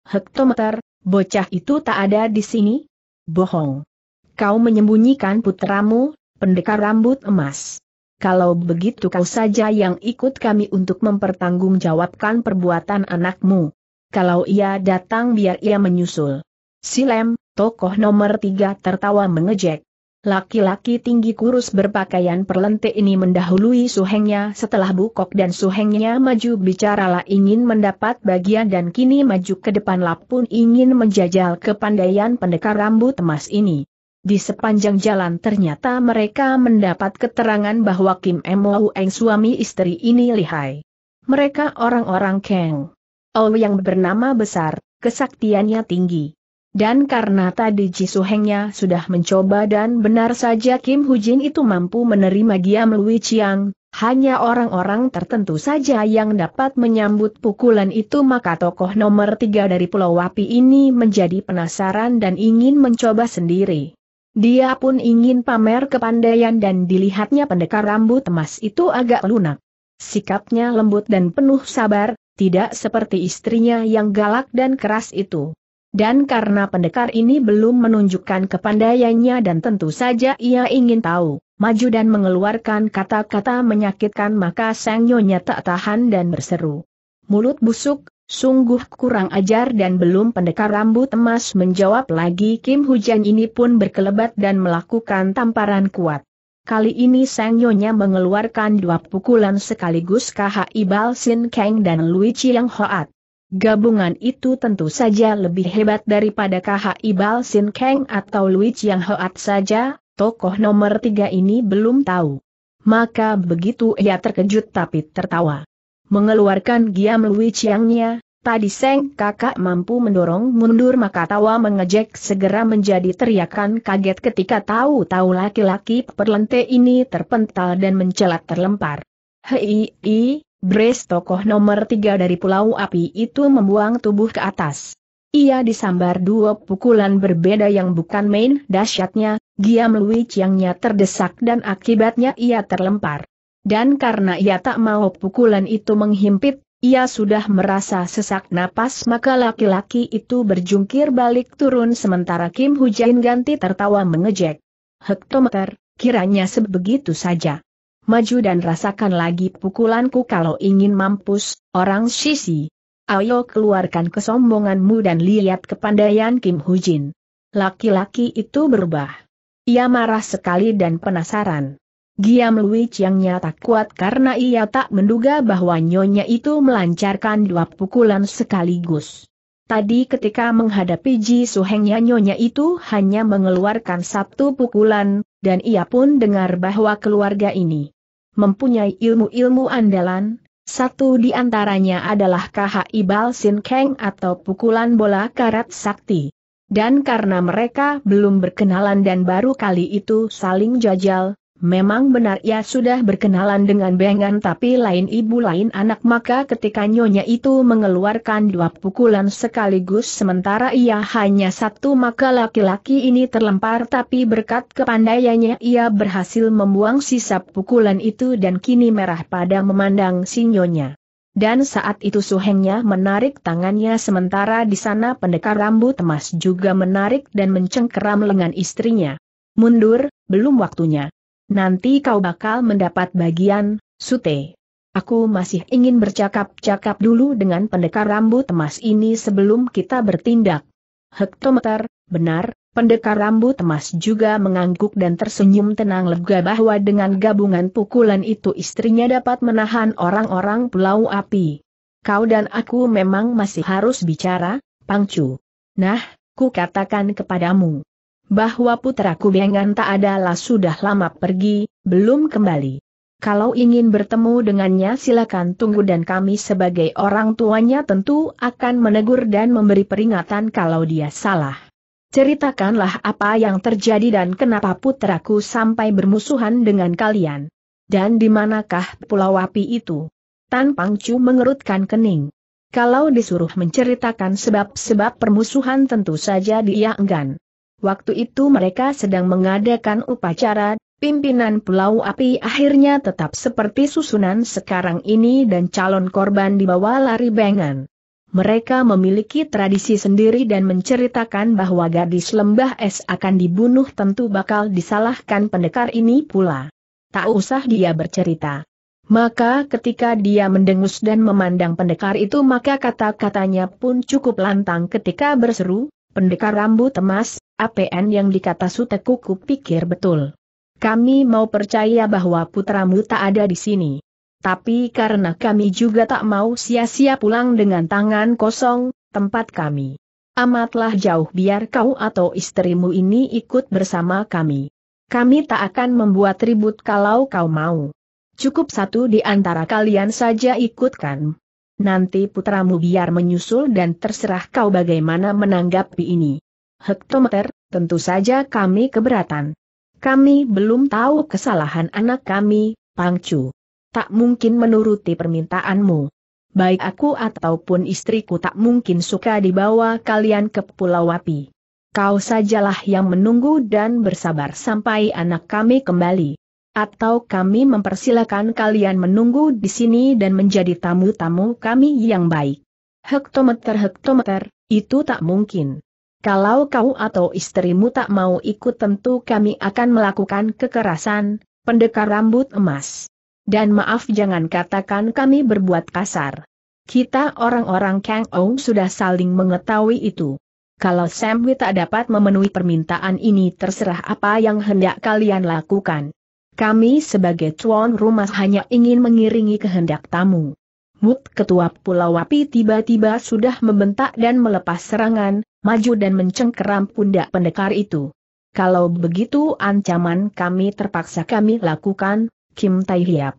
Hektometer, bocah itu tak ada di sini? Bohong. Kau menyembunyikan putramu, pendekar rambut emas. Kalau begitu kau saja yang ikut kami untuk mempertanggungjawabkan perbuatan anakmu. Kalau ia datang biar ia menyusul. Silem, tokoh nomor tiga tertawa mengejek. Laki-laki tinggi kurus berpakaian perlente ini mendahului suhengnya setelah bukok dan suhengnya maju bicaralah ingin mendapat bagian dan kini maju ke depan lapun ingin menjajal kepandaian pendekar rambut emas ini. Di sepanjang jalan ternyata mereka mendapat keterangan bahwa Kim Mo Eng suami istri ini lihai. Mereka orang-orang Kang. Oh yang bernama besar, kesaktiannya tinggi. Dan karena tadi Jisuhengnya sudah mencoba dan benar saja Kim Hujin itu mampu menerima Giam Lui Chiang, hanya orang-orang tertentu saja yang dapat menyambut pukulan itu maka tokoh nomor tiga dari Pulau Wapi ini menjadi penasaran dan ingin mencoba sendiri. Dia pun ingin pamer kepandaian dan dilihatnya pendekar rambut emas itu agak lunak. Sikapnya lembut dan penuh sabar, tidak seperti istrinya yang galak dan keras itu. Dan karena pendekar ini belum menunjukkan kepandaiannya dan tentu saja ia ingin tahu, maju dan mengeluarkan kata-kata menyakitkan maka sang nyonya tak tahan dan berseru. Mulut busuk, sungguh kurang ajar dan belum pendekar rambut emas menjawab lagi Kim Hujan ini pun berkelebat dan melakukan tamparan kuat. Kali ini Sang Nyonya mengeluarkan dua pukulan sekaligus KHI Bal Sin Kang dan Lui Chiang Hoat. Gabungan itu tentu saja lebih hebat daripada KHI Ibal Sin Kang atau Lui Chiang Hoat saja, tokoh nomor tiga ini belum tahu. Maka begitu ia terkejut tapi tertawa. Mengeluarkan giam Lui Chiangnya, tadi Seng kakak mampu mendorong mundur maka tawa mengejek segera menjadi teriakan kaget ketika tahu-tahu laki-laki perlente ini terpental dan mencelat terlempar. Hei, Bres tokoh nomor tiga dari Pulau Api itu membuang tubuh ke atas. Ia disambar dua pukulan berbeda yang bukan main dahsyatnya, Giam Lui Chiangnya terdesak dan akibatnya ia terlempar. Dan karena ia tak mau pukulan itu menghimpit, ia sudah merasa sesak napas maka laki-laki itu berjungkir balik turun sementara Kim Hujain ganti tertawa mengejek. Hektometer, kiranya sebegitu saja maju dan rasakan lagi pukulanku kalau ingin mampus, orang sisi. Ayo keluarkan kesombonganmu dan lihat kepandaian Kim Hujin. Laki-laki itu berubah. Ia marah sekali dan penasaran. Giam Lui yang nyata kuat karena ia tak menduga bahwa nyonya itu melancarkan dua pukulan sekaligus. Tadi ketika menghadapi Ji Suhengnya nyonya itu hanya mengeluarkan satu pukulan, dan ia pun dengar bahwa keluarga ini mempunyai ilmu-ilmu andalan, satu di antaranya adalah KHI Balsin Keng atau pukulan bola karat sakti. Dan karena mereka belum berkenalan dan baru kali itu saling jajal, Memang benar ia sudah berkenalan dengan Bengan tapi lain ibu lain anak maka ketika nyonya itu mengeluarkan dua pukulan sekaligus sementara ia hanya satu maka laki-laki ini terlempar tapi berkat kepandaiannya ia berhasil membuang sisa pukulan itu dan kini merah pada memandang si nyonya. Dan saat itu suhengnya menarik tangannya sementara di sana pendekar rambut emas juga menarik dan mencengkeram lengan istrinya. Mundur, belum waktunya. Nanti kau bakal mendapat bagian, Sute. Aku masih ingin bercakap-cakap dulu dengan pendekar rambut emas ini sebelum kita bertindak. Hektometer, benar, pendekar rambut emas juga mengangguk dan tersenyum tenang lega bahwa dengan gabungan pukulan itu istrinya dapat menahan orang-orang pulau api. Kau dan aku memang masih harus bicara, Pangcu. Nah, ku katakan kepadamu bahwa putraku Bengan tak adalah sudah lama pergi, belum kembali. Kalau ingin bertemu dengannya silakan tunggu dan kami sebagai orang tuanya tentu akan menegur dan memberi peringatan kalau dia salah. Ceritakanlah apa yang terjadi dan kenapa putraku sampai bermusuhan dengan kalian. Dan di manakah Pulau Api itu? Tan Pangcu mengerutkan kening. Kalau disuruh menceritakan sebab-sebab permusuhan tentu saja dia enggan. Waktu itu mereka sedang mengadakan upacara, pimpinan Pulau Api akhirnya tetap seperti susunan sekarang ini dan calon korban dibawa lari bengan. Mereka memiliki tradisi sendiri dan menceritakan bahwa gadis lembah es akan dibunuh tentu bakal disalahkan pendekar ini pula. Tak usah dia bercerita. Maka ketika dia mendengus dan memandang pendekar itu maka kata-katanya pun cukup lantang ketika berseru, pendekar rambut emas, APN yang dikata Suteku pikir betul. Kami mau percaya bahwa putramu tak ada di sini. Tapi karena kami juga tak mau sia-sia pulang dengan tangan kosong, tempat kami. Amatlah jauh biar kau atau istrimu ini ikut bersama kami. Kami tak akan membuat ribut kalau kau mau. Cukup satu di antara kalian saja ikutkan. Nanti putramu biar menyusul dan terserah kau bagaimana menanggapi ini hektometer, tentu saja kami keberatan. Kami belum tahu kesalahan anak kami, Pangcu. Tak mungkin menuruti permintaanmu. Baik aku ataupun istriku tak mungkin suka dibawa kalian ke Pulau Wapi. Kau sajalah yang menunggu dan bersabar sampai anak kami kembali. Atau kami mempersilakan kalian menunggu di sini dan menjadi tamu-tamu kami yang baik. Hektometer-hektometer, itu tak mungkin. Kalau kau atau istrimu tak mau ikut tentu kami akan melakukan kekerasan, pendekar rambut emas. Dan maaf jangan katakan kami berbuat kasar. Kita orang-orang Kang Ong sudah saling mengetahui itu. Kalau Samwi tak dapat memenuhi permintaan ini terserah apa yang hendak kalian lakukan. Kami sebagai tuan rumah hanya ingin mengiringi kehendak tamu. Mut ketua Pulau Wapi tiba-tiba sudah membentak dan melepas serangan, maju dan mencengkeram pundak pendekar itu. Kalau begitu ancaman kami terpaksa kami lakukan, Kim Tai Hiap.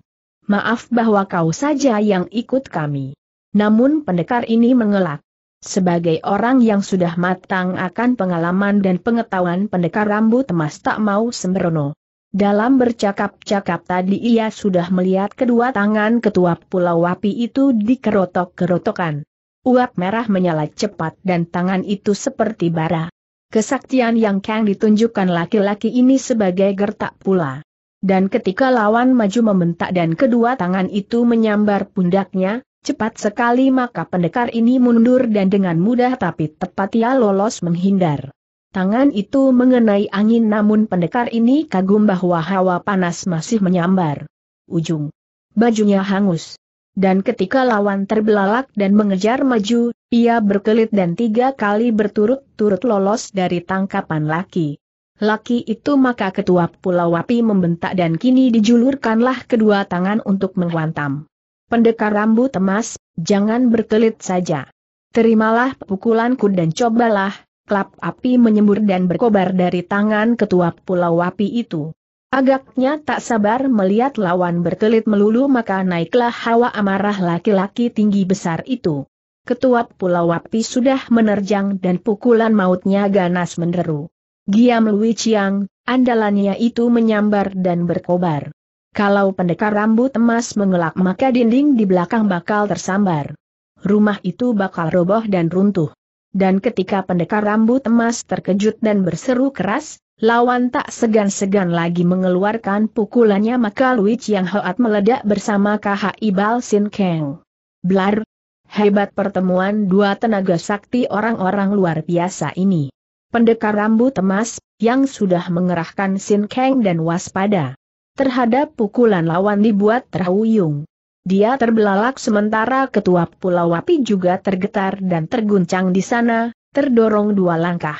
Maaf bahwa kau saja yang ikut kami. Namun pendekar ini mengelak. Sebagai orang yang sudah matang akan pengalaman dan pengetahuan pendekar rambut emas tak mau sembrono. Dalam bercakap-cakap tadi ia sudah melihat kedua tangan ketua pulau wapi itu dikerotok-kerotokan. Uap merah menyala cepat dan tangan itu seperti bara. Kesaktian yang Kang ditunjukkan laki-laki ini sebagai gertak pula. Dan ketika lawan maju membentak dan kedua tangan itu menyambar pundaknya, cepat sekali maka pendekar ini mundur dan dengan mudah tapi tepat ia lolos menghindar. Tangan itu mengenai angin namun pendekar ini kagum bahwa hawa panas masih menyambar. Ujung bajunya hangus. Dan ketika lawan terbelalak dan mengejar maju, ia berkelit dan tiga kali berturut-turut lolos dari tangkapan laki. Laki itu maka ketua Pulau Wapi membentak dan kini dijulurkanlah kedua tangan untuk menghantam. Pendekar rambut emas, jangan berkelit saja. Terimalah pukulanku dan cobalah, klap api menyembur dan berkobar dari tangan ketua pulau api itu. Agaknya tak sabar melihat lawan berkelit melulu maka naiklah hawa amarah laki-laki tinggi besar itu. Ketua pulau api sudah menerjang dan pukulan mautnya ganas menderu. Giam Lui Chiang, andalannya itu menyambar dan berkobar. Kalau pendekar rambut emas mengelak maka dinding di belakang bakal tersambar. Rumah itu bakal roboh dan runtuh dan ketika pendekar rambut emas terkejut dan berseru keras, lawan tak segan-segan lagi mengeluarkan pukulannya maka Lui yang Hoat meledak bersama KHI ibal Sin Kang. Blar! Hebat pertemuan dua tenaga sakti orang-orang luar biasa ini. Pendekar rambut emas, yang sudah mengerahkan Sin Kang dan waspada terhadap pukulan lawan dibuat terhuyung. Dia terbelalak sementara ketua Pulau Wapi juga tergetar dan terguncang di sana, terdorong dua langkah.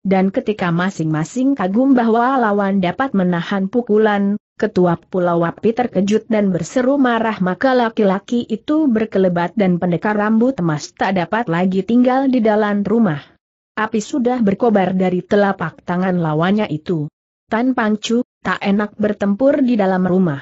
Dan ketika masing-masing kagum bahwa lawan dapat menahan pukulan, ketua Pulau Wapi terkejut dan berseru marah maka laki-laki itu berkelebat dan pendekar rambut emas tak dapat lagi tinggal di dalam rumah. Api sudah berkobar dari telapak tangan lawannya itu. Tan Pangcu, tak enak bertempur di dalam rumah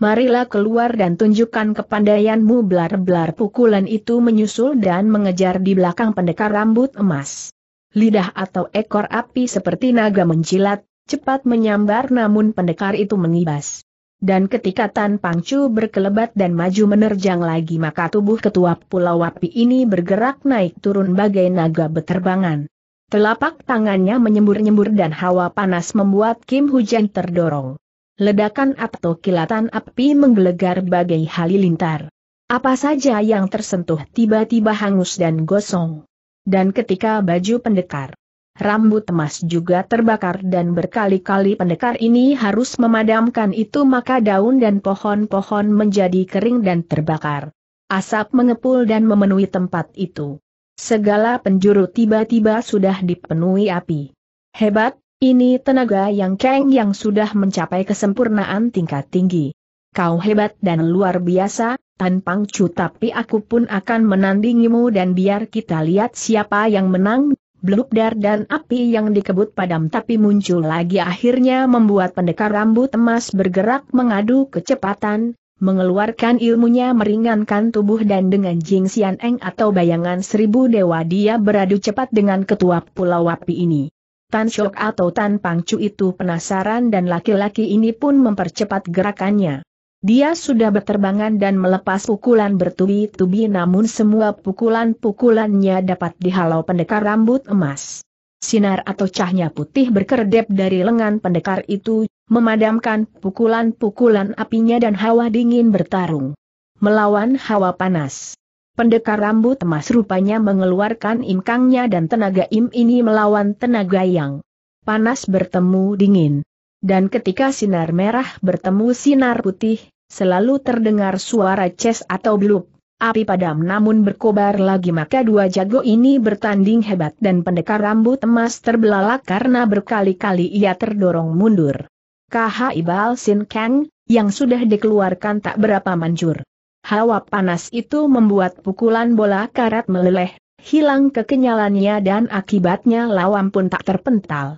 marilah keluar dan tunjukkan kepandaianmu Blar blar, pukulan itu menyusul dan mengejar di belakang pendekar rambut emas. Lidah atau ekor api seperti naga menjilat, cepat menyambar namun pendekar itu mengibas. Dan ketika Tan Pangcu berkelebat dan maju menerjang lagi maka tubuh ketua pulau api ini bergerak naik turun bagai naga beterbangan. Telapak tangannya menyembur-nyembur dan hawa panas membuat Kim Hujan terdorong ledakan atau kilatan api menggelegar bagai halilintar. Apa saja yang tersentuh tiba-tiba hangus dan gosong. Dan ketika baju pendekar, rambut emas juga terbakar dan berkali-kali pendekar ini harus memadamkan itu maka daun dan pohon-pohon menjadi kering dan terbakar. Asap mengepul dan memenuhi tempat itu. Segala penjuru tiba-tiba sudah dipenuhi api. Hebat, ini tenaga yang keng yang sudah mencapai kesempurnaan tingkat tinggi. Kau hebat dan luar biasa, Tan Pang Chu tapi aku pun akan menandingimu dan biar kita lihat siapa yang menang. Blubdar dan api yang dikebut padam tapi muncul lagi akhirnya membuat pendekar rambut emas bergerak mengadu kecepatan, mengeluarkan ilmunya meringankan tubuh dan dengan Jing Xian Eng atau bayangan seribu dewa dia beradu cepat dengan ketua pulau api ini. Tan Shok atau Tan Pangcu itu penasaran dan laki-laki ini pun mempercepat gerakannya. Dia sudah berterbangan dan melepas pukulan bertubi-tubi namun semua pukulan-pukulannya dapat dihalau pendekar rambut emas. Sinar atau cahnya putih berkedip dari lengan pendekar itu, memadamkan pukulan-pukulan apinya dan hawa dingin bertarung. Melawan hawa panas. Pendekar rambut emas rupanya mengeluarkan imkangnya dan tenaga im ini melawan tenaga yang panas bertemu dingin. Dan ketika sinar merah bertemu sinar putih, selalu terdengar suara ces atau belup. Api padam namun berkobar lagi maka dua jago ini bertanding hebat dan pendekar rambut emas terbelalak karena berkali-kali ia terdorong mundur. KH Ibal Sin Kang, yang sudah dikeluarkan tak berapa manjur. Hawa panas itu membuat pukulan bola karat meleleh, hilang kekenyalannya dan akibatnya lawan pun tak terpental.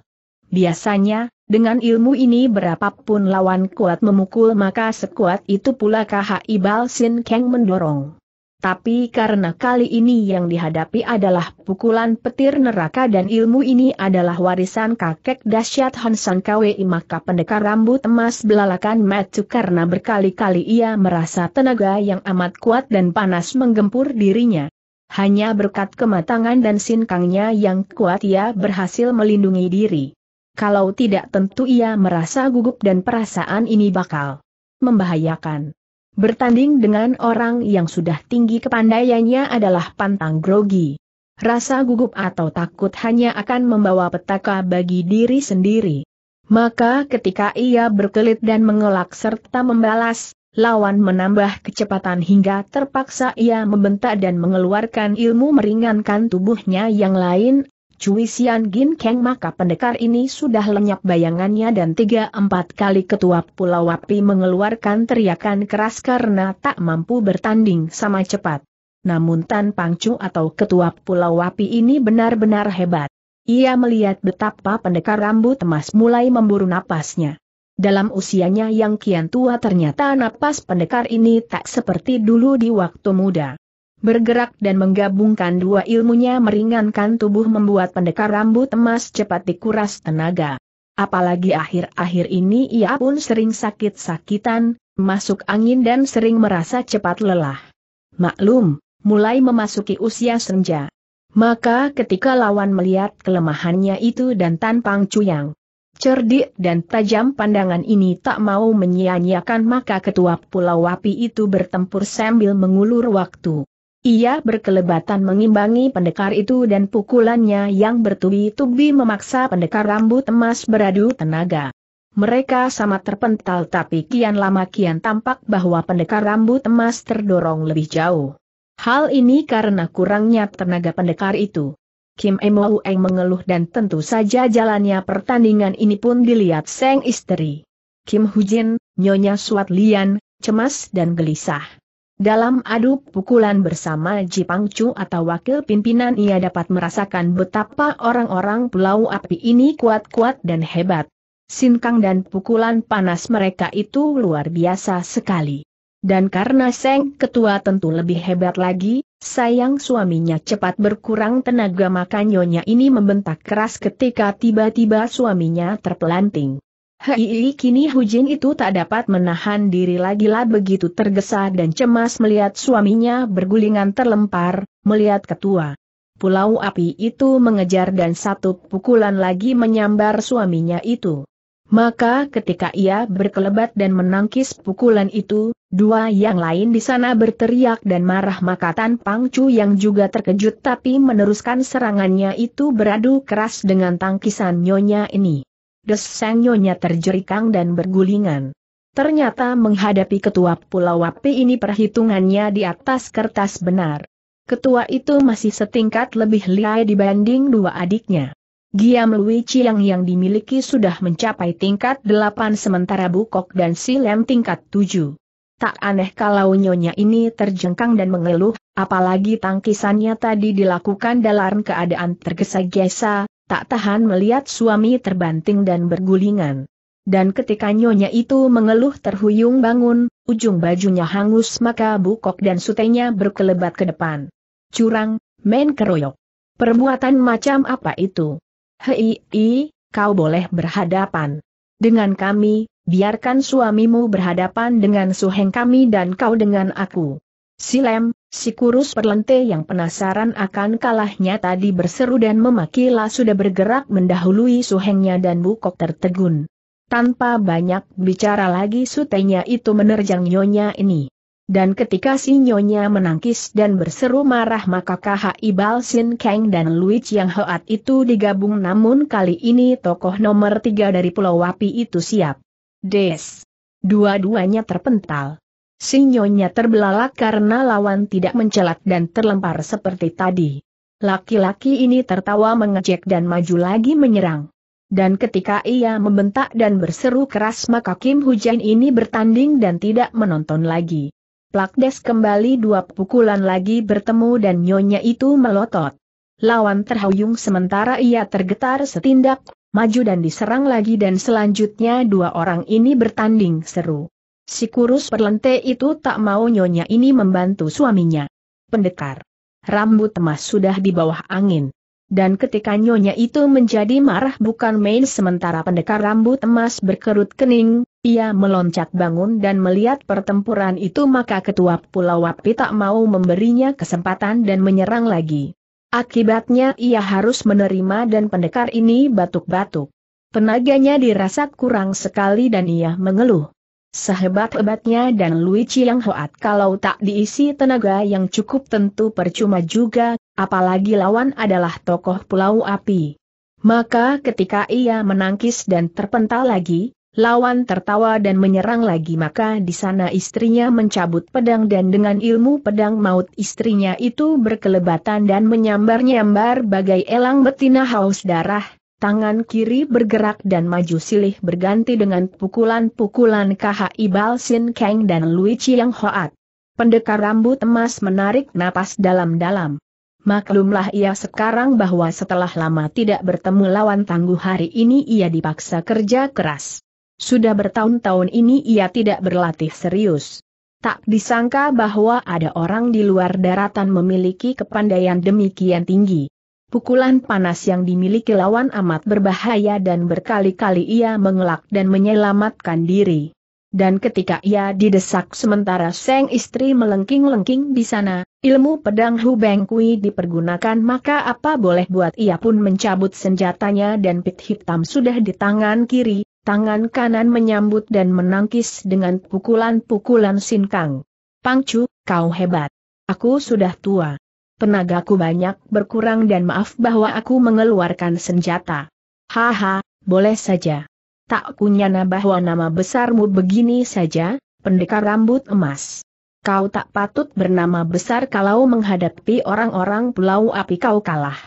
Biasanya, dengan ilmu ini berapapun lawan kuat memukul maka sekuat itu pula ibal sin Kang mendorong. Tapi karena kali ini yang dihadapi adalah pukulan petir neraka dan ilmu ini adalah warisan kakek dahsyat Honsan Kwei maka pendekar rambut emas belalakan matu karena berkali-kali ia merasa tenaga yang amat kuat dan panas menggempur dirinya. Hanya berkat kematangan dan sinkangnya yang kuat ia berhasil melindungi diri. Kalau tidak tentu ia merasa gugup dan perasaan ini bakal membahayakan. Bertanding dengan orang yang sudah tinggi kepandaiannya adalah pantang grogi. Rasa gugup atau takut hanya akan membawa petaka bagi diri sendiri. Maka ketika ia berkelit dan mengelak serta membalas, lawan menambah kecepatan hingga terpaksa ia membentak dan mengeluarkan ilmu meringankan tubuhnya yang lain Cui Sian Gin Keng maka pendekar ini sudah lenyap bayangannya dan tiga empat kali ketua Pulau Wapi mengeluarkan teriakan keras karena tak mampu bertanding sama cepat. Namun Tan Pangcu atau ketua Pulau Wapi ini benar-benar hebat. Ia melihat betapa pendekar rambut emas mulai memburu napasnya. Dalam usianya yang kian tua ternyata napas pendekar ini tak seperti dulu di waktu muda bergerak dan menggabungkan dua ilmunya meringankan tubuh membuat pendekar rambut emas cepat dikuras tenaga. Apalagi akhir-akhir ini ia pun sering sakit-sakitan, masuk angin dan sering merasa cepat lelah. Maklum, mulai memasuki usia senja. Maka ketika lawan melihat kelemahannya itu dan tanpang cuyang, cerdik dan tajam pandangan ini tak mau menyia-nyiakan maka ketua Pulau Wapi itu bertempur sambil mengulur waktu. Ia berkelebatan mengimbangi pendekar itu dan pukulannya yang bertubi-tubi memaksa pendekar rambut emas beradu tenaga. Mereka sama terpental tapi kian lama kian tampak bahwa pendekar rambut emas terdorong lebih jauh. Hal ini karena kurangnya tenaga pendekar itu. Kim Emou Eng mengeluh dan tentu saja jalannya pertandingan ini pun dilihat seng istri. Kim Hujin, Nyonya Suat Lian, cemas dan gelisah. Dalam adu pukulan bersama Jipang Chu atau wakil pimpinan ia dapat merasakan betapa orang-orang pulau api ini kuat-kuat dan hebat. Sinkang dan pukulan panas mereka itu luar biasa sekali. Dan karena Seng Ketua tentu lebih hebat lagi, sayang suaminya cepat berkurang tenaga maka ini membentak keras ketika tiba-tiba suaminya terpelanting. Hei kini Jin itu tak dapat menahan diri lagi lah begitu tergesa dan cemas melihat suaminya bergulingan terlempar, melihat ketua. Pulau api itu mengejar dan satu pukulan lagi menyambar suaminya itu. Maka ketika ia berkelebat dan menangkis pukulan itu, dua yang lain di sana berteriak dan marah maka Tan Pangcu yang juga terkejut tapi meneruskan serangannya itu beradu keras dengan tangkisan nyonya ini. Nyonya terjerikang dan bergulingan. Ternyata menghadapi ketua Pulau Wapi ini perhitungannya di atas kertas benar. Ketua itu masih setingkat lebih liai dibanding dua adiknya. Giam Lui Chiang yang dimiliki sudah mencapai tingkat 8 sementara Bukok dan Silem tingkat 7. Tak aneh kalau nyonya ini terjengkang dan mengeluh, apalagi tangkisannya tadi dilakukan dalam keadaan tergesa-gesa, tak tahan melihat suami terbanting dan bergulingan. Dan ketika nyonya itu mengeluh terhuyung bangun, ujung bajunya hangus maka bukok dan sutenya berkelebat ke depan. Curang, men keroyok. Perbuatan macam apa itu? Hei, i, kau boleh berhadapan. Dengan kami, biarkan suamimu berhadapan dengan suheng kami dan kau dengan aku. Silem, Si kurus perlente yang penasaran akan kalahnya tadi berseru dan memaki La sudah bergerak mendahului suhengnya dan bukok tertegun. Tanpa banyak bicara lagi sutenya itu menerjang nyonya ini. Dan ketika si nyonya menangkis dan berseru marah maka ibal sin keng dan Luich yang Hoat itu digabung namun kali ini tokoh nomor tiga dari Pulau Wapi itu siap. Des. Dua-duanya terpental. Sinyonya terbelalak karena lawan tidak mencelat dan terlempar seperti tadi. Laki-laki ini tertawa mengejek dan maju lagi menyerang. Dan ketika ia membentak dan berseru keras maka Kim Hujan ini bertanding dan tidak menonton lagi. Plakdes kembali dua pukulan lagi bertemu dan nyonya itu melotot. Lawan terhuyung sementara ia tergetar setindak, maju dan diserang lagi dan selanjutnya dua orang ini bertanding seru. Si kurus perlente itu tak mau nyonya ini membantu suaminya. Pendekar. Rambut emas sudah di bawah angin. Dan ketika nyonya itu menjadi marah bukan main sementara pendekar rambut emas berkerut kening, ia meloncat bangun dan melihat pertempuran itu maka ketua Pulau Wapi tak mau memberinya kesempatan dan menyerang lagi. Akibatnya ia harus menerima dan pendekar ini batuk-batuk. Tenaganya dirasa kurang sekali dan ia mengeluh. Sehebat-hebatnya dan Lui Chiang Hoat kalau tak diisi tenaga yang cukup tentu percuma juga, apalagi lawan adalah tokoh Pulau Api. Maka ketika ia menangkis dan terpental lagi, lawan tertawa dan menyerang lagi maka di sana istrinya mencabut pedang dan dengan ilmu pedang maut istrinya itu berkelebatan dan menyambar-nyambar bagai elang betina haus darah, Tangan kiri bergerak dan maju silih berganti dengan pukulan-pukulan KHI Balsin Kang dan Lui Chiang Hoat. Pendekar rambut emas menarik napas dalam-dalam. Maklumlah ia sekarang bahwa setelah lama tidak bertemu lawan tangguh hari ini ia dipaksa kerja keras. Sudah bertahun-tahun ini ia tidak berlatih serius. Tak disangka bahwa ada orang di luar daratan memiliki kepandaian demikian tinggi. Pukulan panas yang dimiliki lawan amat berbahaya dan berkali-kali ia mengelak dan menyelamatkan diri. Dan ketika ia didesak sementara Seng istri melengking-lengking di sana, ilmu pedang Hubeng Kui dipergunakan maka apa boleh buat ia pun mencabut senjatanya dan pit hitam sudah di tangan kiri, tangan kanan menyambut dan menangkis dengan pukulan-pukulan sinkang. Pangcu, kau hebat. Aku sudah tua tenagaku banyak berkurang dan maaf bahwa aku mengeluarkan senjata. Haha, boleh saja. Tak kunyana bahwa nama besarmu begini saja, pendekar rambut emas. Kau tak patut bernama besar kalau menghadapi orang-orang pulau api kau kalah.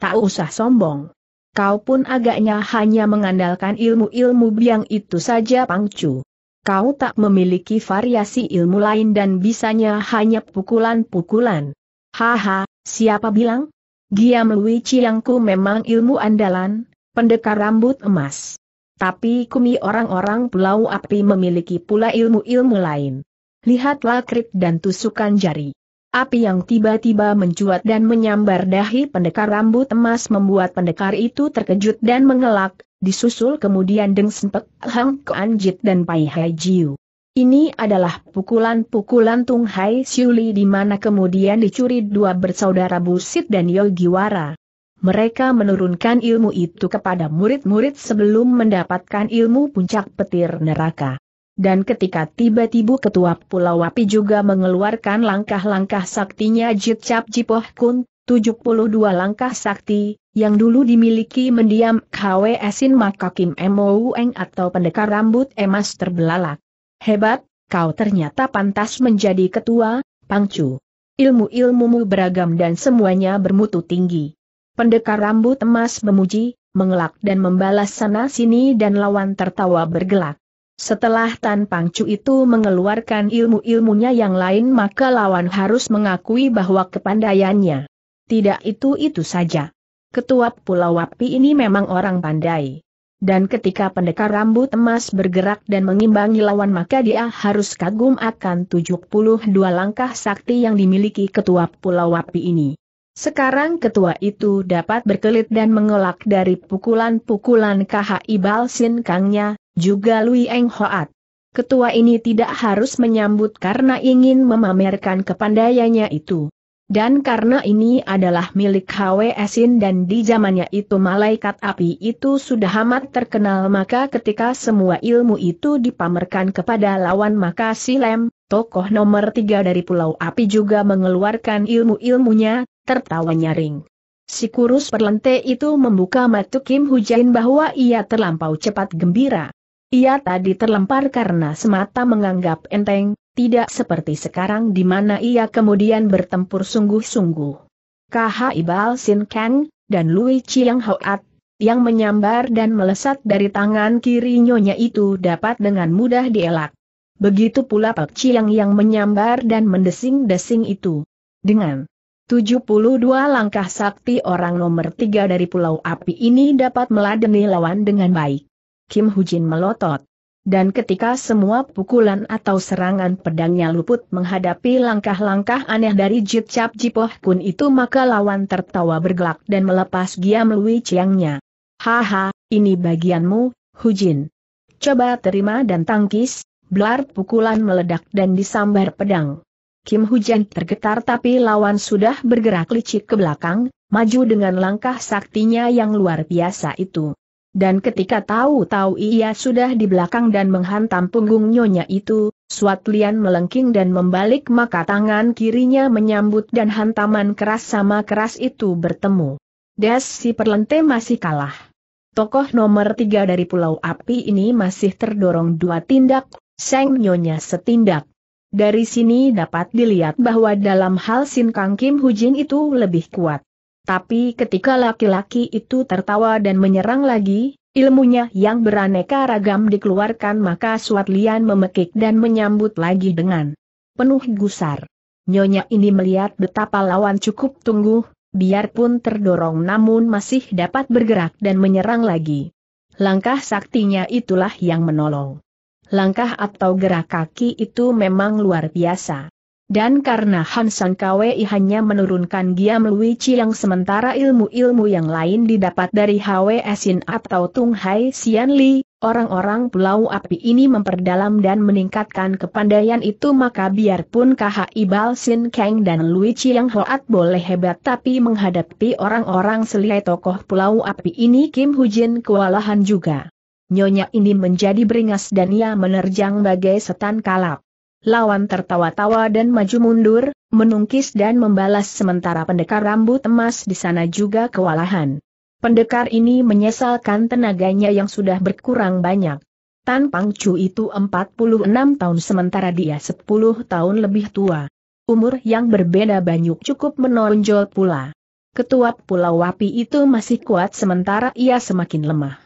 Tak usah sombong. Kau pun agaknya hanya mengandalkan ilmu-ilmu biang itu saja pangcu. Kau tak memiliki variasi ilmu lain dan bisanya hanya pukulan-pukulan. Haha, siapa bilang? Giam Lui Chiangku memang ilmu andalan, pendekar rambut emas. Tapi kumi orang-orang pulau api memiliki pula ilmu-ilmu lain. Lihatlah krik dan tusukan jari. Api yang tiba-tiba mencuat dan menyambar dahi pendekar rambut emas membuat pendekar itu terkejut dan mengelak, disusul kemudian Deng Sempek, Hang Keanjit dan Pai Hai Jiu. Ini adalah pukulan-pukulan Tung Hai Siuli di mana kemudian dicuri dua bersaudara Busit dan Yogiwara. Mereka menurunkan ilmu itu kepada murid-murid sebelum mendapatkan ilmu puncak petir neraka. Dan ketika tiba-tiba ketua Pulau Api juga mengeluarkan langkah-langkah saktinya Cap Jipoh Kun, 72 langkah sakti, yang dulu dimiliki mendiam KW Esin Makakim Eng atau pendekar rambut emas terbelalak. Hebat, kau ternyata pantas menjadi ketua, Pangcu. Ilmu-ilmumu beragam dan semuanya bermutu tinggi. Pendekar rambut emas memuji, mengelak dan membalas sana-sini dan lawan tertawa bergelak. Setelah Tan Pangcu itu mengeluarkan ilmu-ilmunya yang lain maka lawan harus mengakui bahwa kepandaiannya. Tidak itu-itu saja. Ketua Pulau Wapi ini memang orang pandai dan ketika pendekar rambut emas bergerak dan mengimbangi lawan maka dia harus kagum akan 72 langkah sakti yang dimiliki ketua Pulau Wapi ini. Sekarang ketua itu dapat berkelit dan mengelak dari pukulan-pukulan KHI Balsin Kangnya, juga Lui Eng Hoat. Ketua ini tidak harus menyambut karena ingin memamerkan kepandaiannya itu. Dan karena ini adalah milik Hwe Esin dan di zamannya itu malaikat api itu sudah amat terkenal maka ketika semua ilmu itu dipamerkan kepada lawan maka Silem, tokoh nomor tiga dari Pulau Api juga mengeluarkan ilmu-ilmunya, tertawa nyaring. Si kurus perlente itu membuka mata Kim Hujain bahwa ia terlampau cepat gembira. Ia tadi terlempar karena semata menganggap enteng, tidak seperti sekarang di mana ia kemudian bertempur sungguh-sungguh. KH Ibal Sin Kang, dan Lui Chiang Hoat, yang menyambar dan melesat dari tangan kiri nyonya itu dapat dengan mudah dielak. Begitu pula Pak Chiang yang menyambar dan mendesing-desing itu. Dengan 72 langkah sakti orang nomor 3 dari Pulau Api ini dapat meladeni lawan dengan baik. Kim Hujin melotot. Dan ketika semua pukulan atau serangan pedangnya luput menghadapi langkah-langkah aneh dari Jit Cap Jipoh Kun itu maka lawan tertawa bergelak dan melepas giam Lui Chiangnya. Haha, ini bagianmu, Hu Jin. Coba terima dan tangkis, blar pukulan meledak dan disambar pedang. Kim Hu Jin tergetar tapi lawan sudah bergerak licik ke belakang, maju dengan langkah saktinya yang luar biasa itu. Dan ketika tahu-tahu ia sudah di belakang dan menghantam punggung nyonya itu, Suat melengking dan membalik maka tangan kirinya menyambut dan hantaman keras sama keras itu bertemu. Des si Perlente masih kalah. Tokoh nomor tiga dari Pulau Api ini masih terdorong dua tindak, Seng Nyonya setindak. Dari sini dapat dilihat bahwa dalam hal Sin Kang Kim Hujin itu lebih kuat. Tapi ketika laki-laki itu tertawa dan menyerang lagi, ilmunya yang beraneka ragam dikeluarkan maka Suat Lian memekik dan menyambut lagi dengan penuh gusar. Nyonya ini melihat betapa lawan cukup tunggu, biarpun terdorong namun masih dapat bergerak dan menyerang lagi. Langkah saktinya itulah yang menolong. Langkah atau gerak kaki itu memang luar biasa. Dan karena Han Sang Kwei hanya menurunkan Giam Lui yang sementara ilmu-ilmu yang lain didapat dari Hwe Sin atau Tung Hai Sian Li, orang-orang Pulau Api ini memperdalam dan meningkatkan kepandaian itu maka biarpun KHI Bal Sin Kang dan Lui yang Hoat boleh hebat tapi menghadapi orang-orang selai tokoh Pulau Api ini Kim Hujin kewalahan juga. Nyonya ini menjadi beringas dan ia menerjang bagai setan kalap lawan tertawa-tawa dan maju mundur, menungkis dan membalas sementara pendekar rambut emas di sana juga kewalahan. Pendekar ini menyesalkan tenaganya yang sudah berkurang banyak. Tan Pang Chu itu 46 tahun sementara dia 10 tahun lebih tua. Umur yang berbeda banyak cukup menonjol pula. Ketua Pulau Wapi itu masih kuat sementara ia semakin lemah.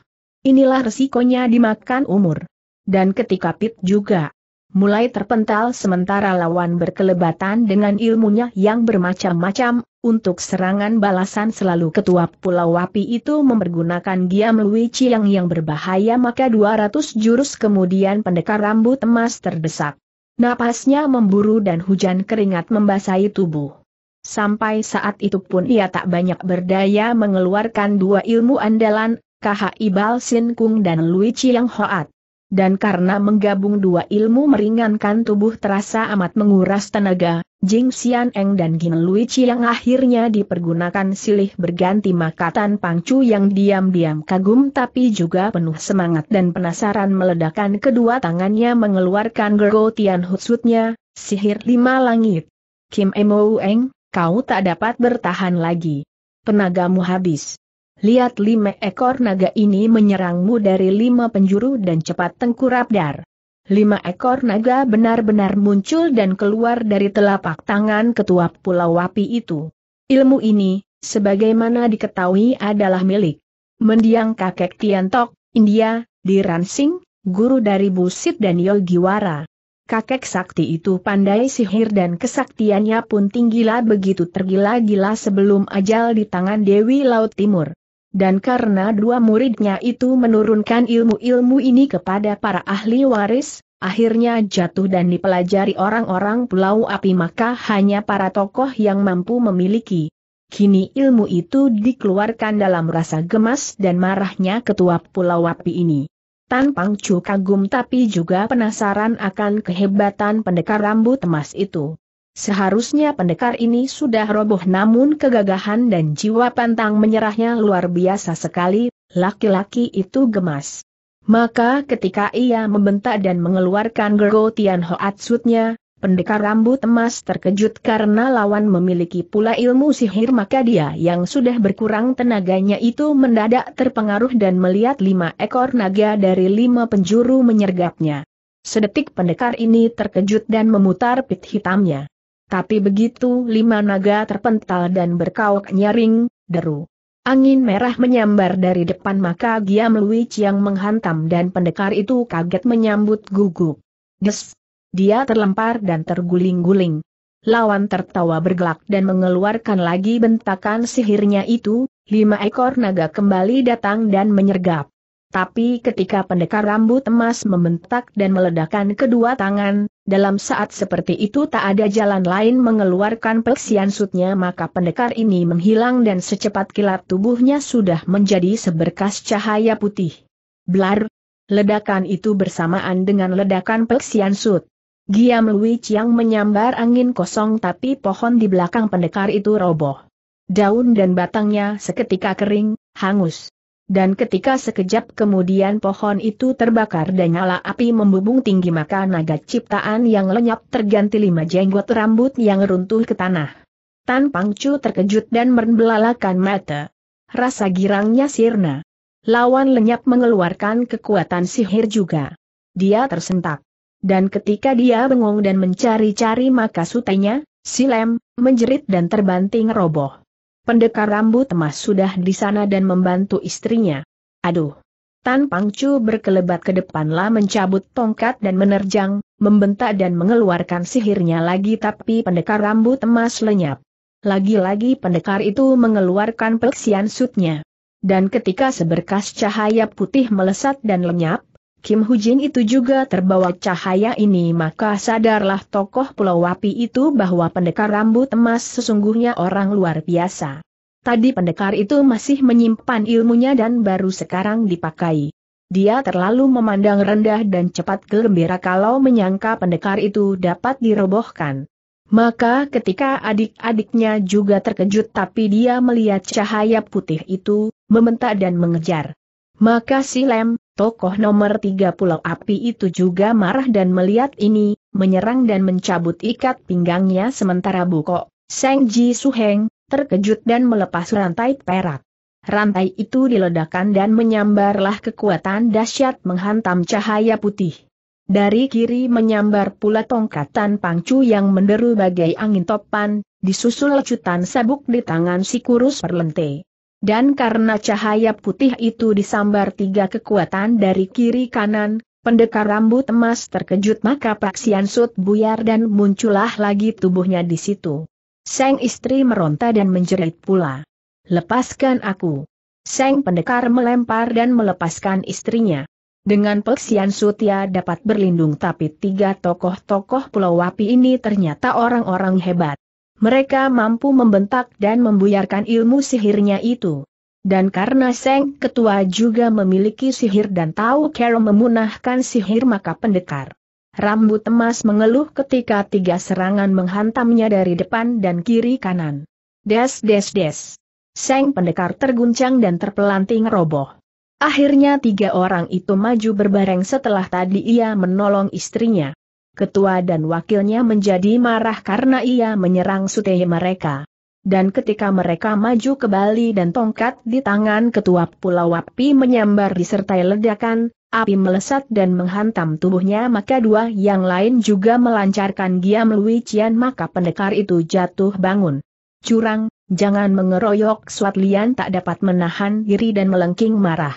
Inilah resikonya dimakan umur. Dan ketika Pit juga mulai terpental sementara lawan berkelebatan dengan ilmunya yang bermacam-macam, untuk serangan balasan selalu ketua Pulau Wapi itu mempergunakan Giam Lui Chiang yang berbahaya maka 200 jurus kemudian pendekar rambut emas terdesak. Napasnya memburu dan hujan keringat membasahi tubuh. Sampai saat itu pun ia tak banyak berdaya mengeluarkan dua ilmu andalan, KHI Bal Sin Kung dan Lui Chiang Hoat. Dan karena menggabung dua ilmu meringankan tubuh terasa amat menguras tenaga, Jing Xian Eng dan Gin Lui yang akhirnya dipergunakan silih berganti makatan Pangcu yang diam-diam kagum tapi juga penuh semangat dan penasaran meledakkan kedua tangannya mengeluarkan Tian hutsutnya, sihir lima langit. Kim Emo Eng, kau tak dapat bertahan lagi. Tenagamu habis. Lihat lima ekor naga ini menyerangmu dari lima penjuru dan cepat tengkurap dar. Lima ekor naga benar-benar muncul dan keluar dari telapak tangan ketua Pulau Wapi itu. Ilmu ini, sebagaimana diketahui adalah milik mendiang kakek Tiantok, India, di Ransing, guru dari Busit dan Yogiwara. Kakek sakti itu pandai sihir dan kesaktiannya pun tinggilah begitu tergila-gila sebelum ajal di tangan Dewi Laut Timur. Dan karena dua muridnya itu menurunkan ilmu-ilmu ini kepada para ahli waris, akhirnya jatuh dan dipelajari orang-orang Pulau Api maka hanya para tokoh yang mampu memiliki. Kini ilmu itu dikeluarkan dalam rasa gemas dan marahnya ketua Pulau Api ini. Tan Pangcu kagum tapi juga penasaran akan kehebatan pendekar rambut emas itu. Seharusnya pendekar ini sudah roboh namun kegagahan dan jiwa pantang menyerahnya luar biasa sekali, laki-laki itu gemas. Maka ketika ia membentak dan mengeluarkan Gergo Tian Atsutnya, pendekar rambut emas terkejut karena lawan memiliki pula ilmu sihir maka dia yang sudah berkurang tenaganya itu mendadak terpengaruh dan melihat lima ekor naga dari lima penjuru menyergapnya. Sedetik pendekar ini terkejut dan memutar pit hitamnya. Tapi begitu lima naga terpental dan berkauk nyaring, deru. Angin merah menyambar dari depan maka Giam Lui yang menghantam dan pendekar itu kaget menyambut gugup. Des! Dia terlempar dan terguling-guling. Lawan tertawa bergelak dan mengeluarkan lagi bentakan sihirnya itu, lima ekor naga kembali datang dan menyergap. Tapi ketika pendekar rambut emas membentak dan meledakkan kedua tangan, dalam saat seperti itu tak ada jalan lain mengeluarkan peksian sutnya maka pendekar ini menghilang dan secepat kilat tubuhnya sudah menjadi seberkas cahaya putih. Blar! Ledakan itu bersamaan dengan ledakan peksian sut. Giam Luich yang menyambar angin kosong tapi pohon di belakang pendekar itu roboh. Daun dan batangnya seketika kering, hangus dan ketika sekejap kemudian pohon itu terbakar dan nyala api membubung tinggi maka naga ciptaan yang lenyap terganti lima jenggot rambut yang runtuh ke tanah. Tan Pangcu terkejut dan membelalakan mata. Rasa girangnya sirna. Lawan lenyap mengeluarkan kekuatan sihir juga. Dia tersentak. Dan ketika dia bengong dan mencari-cari maka sutenya, silem, menjerit dan terbanting roboh. Pendekar rambut emas sudah di sana dan membantu istrinya. Aduh! Tan Pangcu berkelebat ke depanlah mencabut tongkat dan menerjang, membentak dan mengeluarkan sihirnya lagi tapi pendekar rambut emas lenyap. Lagi-lagi pendekar itu mengeluarkan peksian sutnya. Dan ketika seberkas cahaya putih melesat dan lenyap, Kim Hujin itu juga terbawa cahaya ini maka sadarlah tokoh Pulau Wapi itu bahwa pendekar rambut emas sesungguhnya orang luar biasa. Tadi pendekar itu masih menyimpan ilmunya dan baru sekarang dipakai. Dia terlalu memandang rendah dan cepat gembira kalau menyangka pendekar itu dapat dirobohkan. Maka ketika adik-adiknya juga terkejut tapi dia melihat cahaya putih itu, meminta dan mengejar. Maka si Lem, tokoh nomor tiga Pulau Api itu juga marah dan melihat ini, menyerang dan mencabut ikat pinggangnya sementara Buko, Seng Ji Suheng, terkejut dan melepas rantai perak. Rantai itu diledakkan dan menyambarlah kekuatan dahsyat menghantam cahaya putih. Dari kiri menyambar pula tongkatan pangcu yang menderu bagai angin topan, disusul lecutan sabuk di tangan si kurus perlente. Dan karena cahaya putih itu disambar tiga kekuatan dari kiri kanan, pendekar rambut emas terkejut maka Pak Sian Sut buyar dan muncullah lagi tubuhnya di situ. Seng istri meronta dan menjerit pula. Lepaskan aku. Seng pendekar melempar dan melepaskan istrinya. Dengan Peksian ia dapat berlindung tapi tiga tokoh-tokoh Pulau Wapi ini ternyata orang-orang hebat mereka mampu membentak dan membuyarkan ilmu sihirnya itu. Dan karena Seng Ketua juga memiliki sihir dan tahu Carol memunahkan sihir maka pendekar. Rambut emas mengeluh ketika tiga serangan menghantamnya dari depan dan kiri kanan. Des des des. Seng pendekar terguncang dan terpelanting roboh. Akhirnya tiga orang itu maju berbareng setelah tadi ia menolong istrinya ketua dan wakilnya menjadi marah karena ia menyerang sutehi mereka. Dan ketika mereka maju ke Bali dan tongkat di tangan ketua Pulau Api menyambar disertai ledakan, api melesat dan menghantam tubuhnya maka dua yang lain juga melancarkan giam Lui maka pendekar itu jatuh bangun. Curang, jangan mengeroyok Suat Lian tak dapat menahan diri dan melengking marah.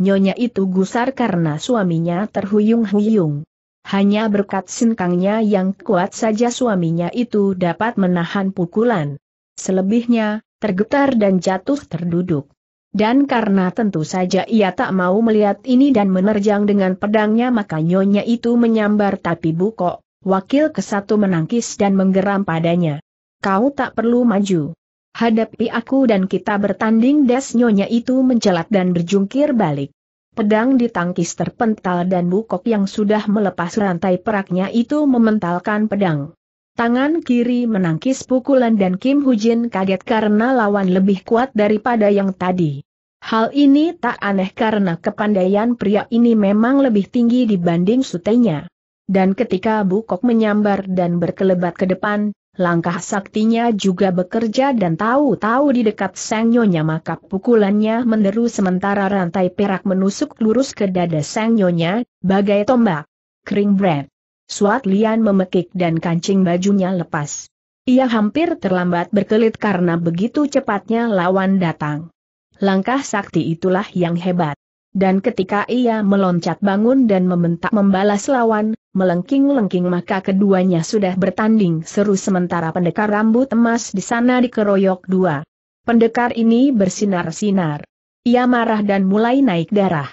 Nyonya itu gusar karena suaminya terhuyung-huyung hanya berkat sinkangnya yang kuat saja suaminya itu dapat menahan pukulan. Selebihnya, tergetar dan jatuh terduduk. Dan karena tentu saja ia tak mau melihat ini dan menerjang dengan pedangnya maka nyonya itu menyambar tapi bukok. wakil kesatu menangkis dan menggeram padanya. Kau tak perlu maju. Hadapi aku dan kita bertanding des nyonya itu mencelat dan berjungkir balik. Pedang di tangkis terpental dan bukok yang sudah melepas rantai peraknya itu mementalkan pedang. Tangan kiri menangkis pukulan dan Kim Hujin kaget karena lawan lebih kuat daripada yang tadi. Hal ini tak aneh karena kepandaian pria ini memang lebih tinggi dibanding sutenya. Dan ketika Bukok menyambar dan berkelebat ke depan, langkah saktinya juga bekerja dan tahu-tahu di dekat sang nyonya maka pukulannya menderu sementara rantai perak menusuk lurus ke dada sang nyonya, bagai tombak. Kering bread. Suat Lian memekik dan kancing bajunya lepas. Ia hampir terlambat berkelit karena begitu cepatnya lawan datang. Langkah sakti itulah yang hebat dan ketika ia meloncat bangun dan membentak membalas lawan, melengking-lengking maka keduanya sudah bertanding seru sementara pendekar rambut emas di sana dikeroyok dua. Pendekar ini bersinar-sinar. Ia marah dan mulai naik darah.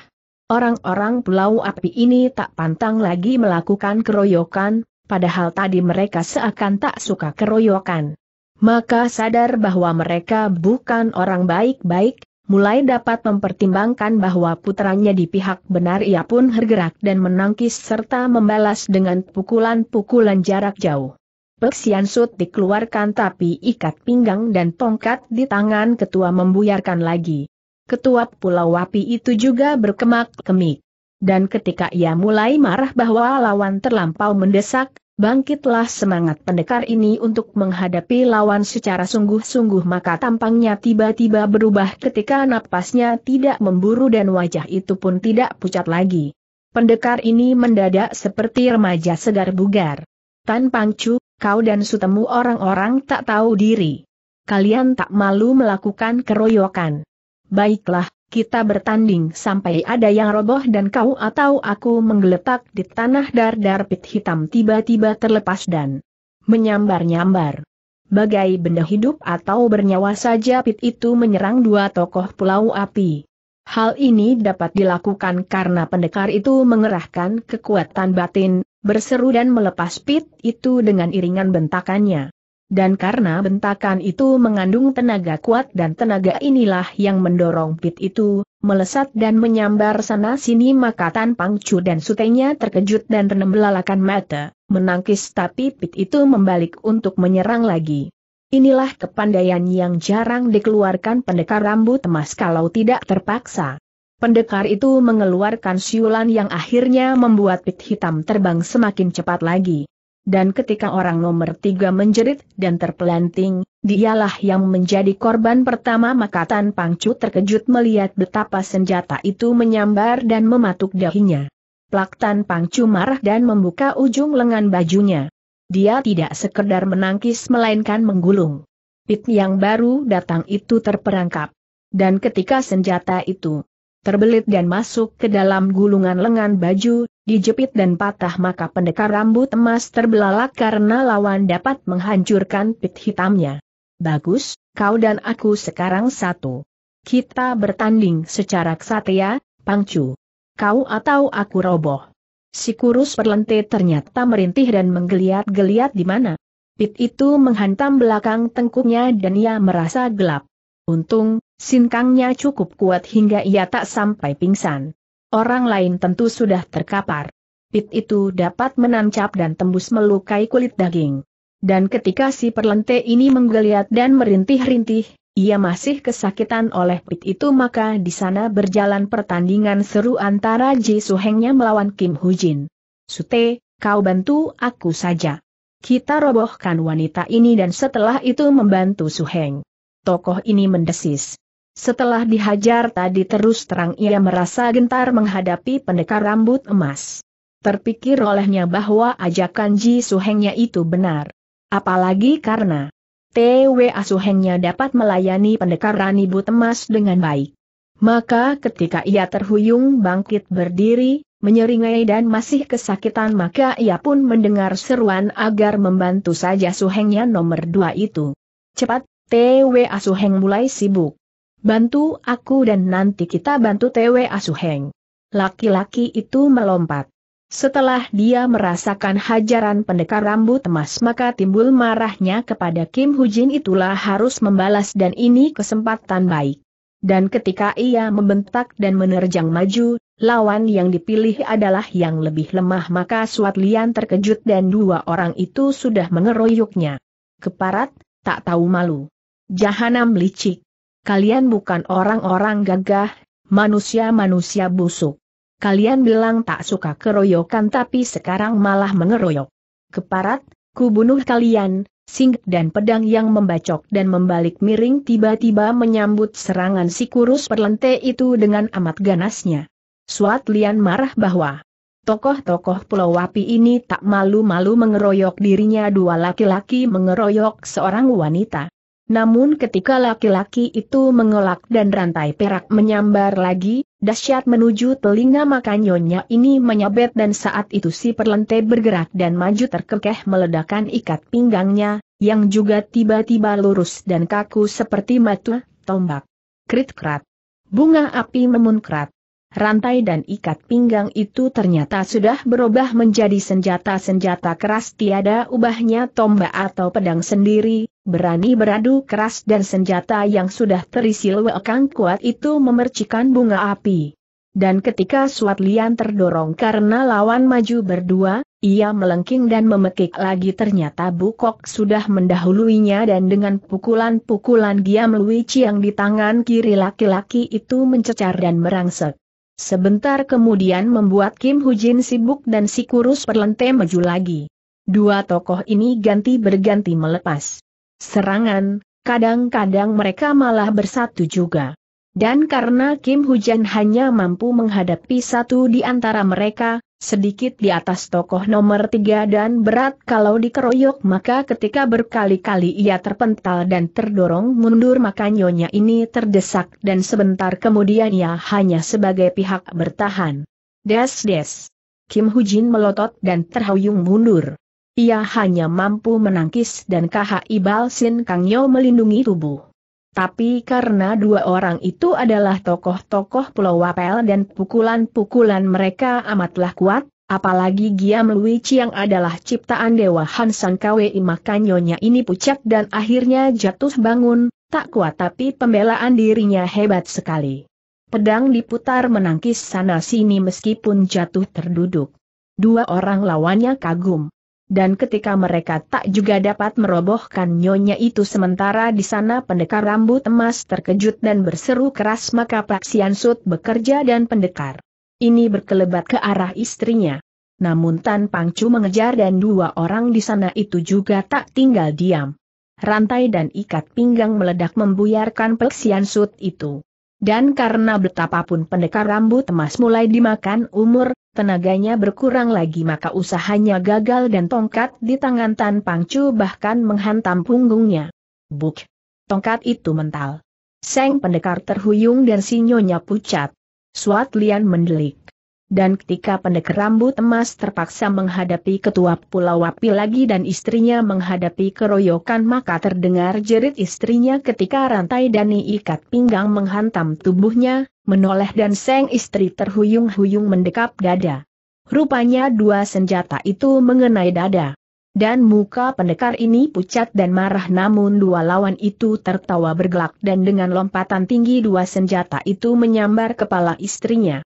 Orang-orang pulau api ini tak pantang lagi melakukan keroyokan, padahal tadi mereka seakan tak suka keroyokan. Maka sadar bahwa mereka bukan orang baik-baik, mulai dapat mempertimbangkan bahwa putranya di pihak benar ia pun hergerak dan menangkis serta membalas dengan pukulan-pukulan jarak jauh. Peksian Sut dikeluarkan tapi ikat pinggang dan tongkat di tangan ketua membuyarkan lagi. Ketua Pulau Wapi itu juga berkemak-kemik. Dan ketika ia mulai marah bahwa lawan terlampau mendesak, Bangkitlah semangat pendekar ini untuk menghadapi lawan secara sungguh-sungguh maka tampangnya tiba-tiba berubah ketika napasnya tidak memburu dan wajah itu pun tidak pucat lagi. Pendekar ini mendadak seperti remaja segar bugar. Tan Pangcu, kau dan sutemu orang-orang tak tahu diri. Kalian tak malu melakukan keroyokan. Baiklah, kita bertanding sampai ada yang roboh dan kau atau aku menggeletak di tanah dar-dar pit hitam tiba-tiba terlepas dan menyambar-nyambar. Bagai benda hidup atau bernyawa saja pit itu menyerang dua tokoh pulau api. Hal ini dapat dilakukan karena pendekar itu mengerahkan kekuatan batin, berseru dan melepas pit itu dengan iringan bentakannya dan karena bentakan itu mengandung tenaga kuat dan tenaga inilah yang mendorong pit itu, melesat dan menyambar sana-sini maka Tan Pangcu dan sutenya terkejut dan belalakan mata, menangkis tapi pit itu membalik untuk menyerang lagi. Inilah kepandaian yang jarang dikeluarkan pendekar rambut emas kalau tidak terpaksa. Pendekar itu mengeluarkan siulan yang akhirnya membuat pit hitam terbang semakin cepat lagi dan ketika orang nomor tiga menjerit dan terpelanting, dialah yang menjadi korban pertama maka Tan Pangcu terkejut melihat betapa senjata itu menyambar dan mematuk dahinya. Plak Tan Pangcu marah dan membuka ujung lengan bajunya. Dia tidak sekedar menangkis melainkan menggulung. Pit yang baru datang itu terperangkap. Dan ketika senjata itu terbelit dan masuk ke dalam gulungan lengan baju, dijepit dan patah maka pendekar rambut emas terbelalak karena lawan dapat menghancurkan pit hitamnya. Bagus, kau dan aku sekarang satu. Kita bertanding secara ksatria, Pangcu. Kau atau aku roboh. Si kurus perlente ternyata merintih dan menggeliat-geliat di mana. Pit itu menghantam belakang tengkuknya dan ia merasa gelap. Untung, Sinkangnya cukup kuat hingga ia tak sampai pingsan. Orang lain tentu sudah terkapar. Pit itu dapat menancap dan tembus melukai kulit daging. Dan ketika si perlente ini menggeliat dan merintih-rintih, ia masih kesakitan oleh pit itu maka di sana berjalan pertandingan seru antara Ji Suhengnya melawan Kim Hujin. Sute, kau bantu aku saja. Kita robohkan wanita ini dan setelah itu membantu Suheng. Tokoh ini mendesis. Setelah dihajar tadi terus terang ia merasa gentar menghadapi pendekar rambut emas. Terpikir olehnya bahwa ajakan Ji Suhengnya itu benar. Apalagi karena TWA Suhengnya dapat melayani pendekar rambut emas dengan baik. Maka ketika ia terhuyung bangkit berdiri, menyeringai dan masih kesakitan maka ia pun mendengar seruan agar membantu saja suhengnya nomor dua itu. Cepat, TWA suheng mulai sibuk. Bantu aku dan nanti kita bantu Tewe Asuheng. Laki-laki itu melompat. Setelah dia merasakan hajaran pendekar rambut emas maka timbul marahnya kepada Kim Hujin itulah harus membalas dan ini kesempatan baik. Dan ketika ia membentak dan menerjang maju, lawan yang dipilih adalah yang lebih lemah maka Suat Lian terkejut dan dua orang itu sudah mengeroyoknya. Keparat, tak tahu malu. Jahanam licik. Kalian bukan orang-orang gagah, manusia-manusia busuk. Kalian bilang tak suka keroyokan tapi sekarang malah mengeroyok. Keparat, kubunuh kalian, sing dan pedang yang membacok dan membalik miring tiba-tiba menyambut serangan si kurus perlente itu dengan amat ganasnya. Suat Lian marah bahwa tokoh-tokoh Pulau Wapi ini tak malu-malu mengeroyok dirinya dua laki-laki mengeroyok seorang wanita. Namun ketika laki-laki itu mengelak dan rantai perak menyambar lagi, dahsyat menuju telinga maka nyonya ini menyabet dan saat itu si perlente bergerak dan maju terkekeh meledakan ikat pinggangnya, yang juga tiba-tiba lurus dan kaku seperti mata tombak. Krit krat. Bunga api memunkrat. Rantai dan ikat pinggang itu ternyata sudah berubah menjadi senjata-senjata keras tiada ubahnya tombak atau pedang sendiri, berani beradu keras dan senjata yang sudah terisi lewekang kuat itu memercikan bunga api. Dan ketika Suat Lian terdorong karena lawan maju berdua, ia melengking dan memekik lagi ternyata Bukok sudah mendahuluinya dan dengan pukulan-pukulan dia melui yang di tangan kiri laki-laki itu mencecar dan merangsek. Sebentar kemudian membuat Kim Hujin sibuk dan si kurus perlente maju lagi. Dua tokoh ini ganti berganti melepas serangan, kadang-kadang mereka malah bersatu juga. Dan karena Kim Hujan hanya mampu menghadapi satu di antara mereka, sedikit di atas tokoh nomor tiga dan berat kalau dikeroyok maka ketika berkali-kali ia terpental dan terdorong mundur maka nyonya ini terdesak dan sebentar kemudian ia hanya sebagai pihak bertahan. Des-des. Kim Hujin melotot dan terhuyung mundur. Ia hanya mampu menangkis dan KHI Balsin Yo melindungi tubuh. Tapi karena dua orang itu adalah tokoh-tokoh Pulau Wapel dan pukulan-pukulan mereka amatlah kuat, apalagi Giam Lui Chiang adalah ciptaan Dewa Han San maka makanya ini pucat dan akhirnya jatuh bangun, tak kuat tapi pembelaan dirinya hebat sekali. Pedang diputar menangkis sana-sini meskipun jatuh terduduk. Dua orang lawannya kagum dan ketika mereka tak juga dapat merobohkan nyonya itu sementara di sana pendekar rambut emas terkejut dan berseru keras maka Pak Siansut bekerja dan pendekar. Ini berkelebat ke arah istrinya. Namun Tan Pangcu mengejar dan dua orang di sana itu juga tak tinggal diam. Rantai dan ikat pinggang meledak membuyarkan Peksian Sut itu. Dan karena betapapun pendekar rambut emas mulai dimakan umur, tenaganya berkurang lagi maka usahanya gagal dan tongkat di tangan Tan Pangcu bahkan menghantam punggungnya. Buk! Tongkat itu mental. Seng pendekar terhuyung dan sinyonya pucat. Suat Lian mendelik. Dan ketika pendekar rambut emas terpaksa menghadapi ketua Pulau Wapi lagi dan istrinya menghadapi keroyokan maka terdengar jerit istrinya ketika rantai dani ikat pinggang menghantam tubuhnya, menoleh dan sang istri terhuyung-huyung mendekap dada. Rupanya dua senjata itu mengenai dada. Dan muka pendekar ini pucat dan marah namun dua lawan itu tertawa bergelak dan dengan lompatan tinggi dua senjata itu menyambar kepala istrinya.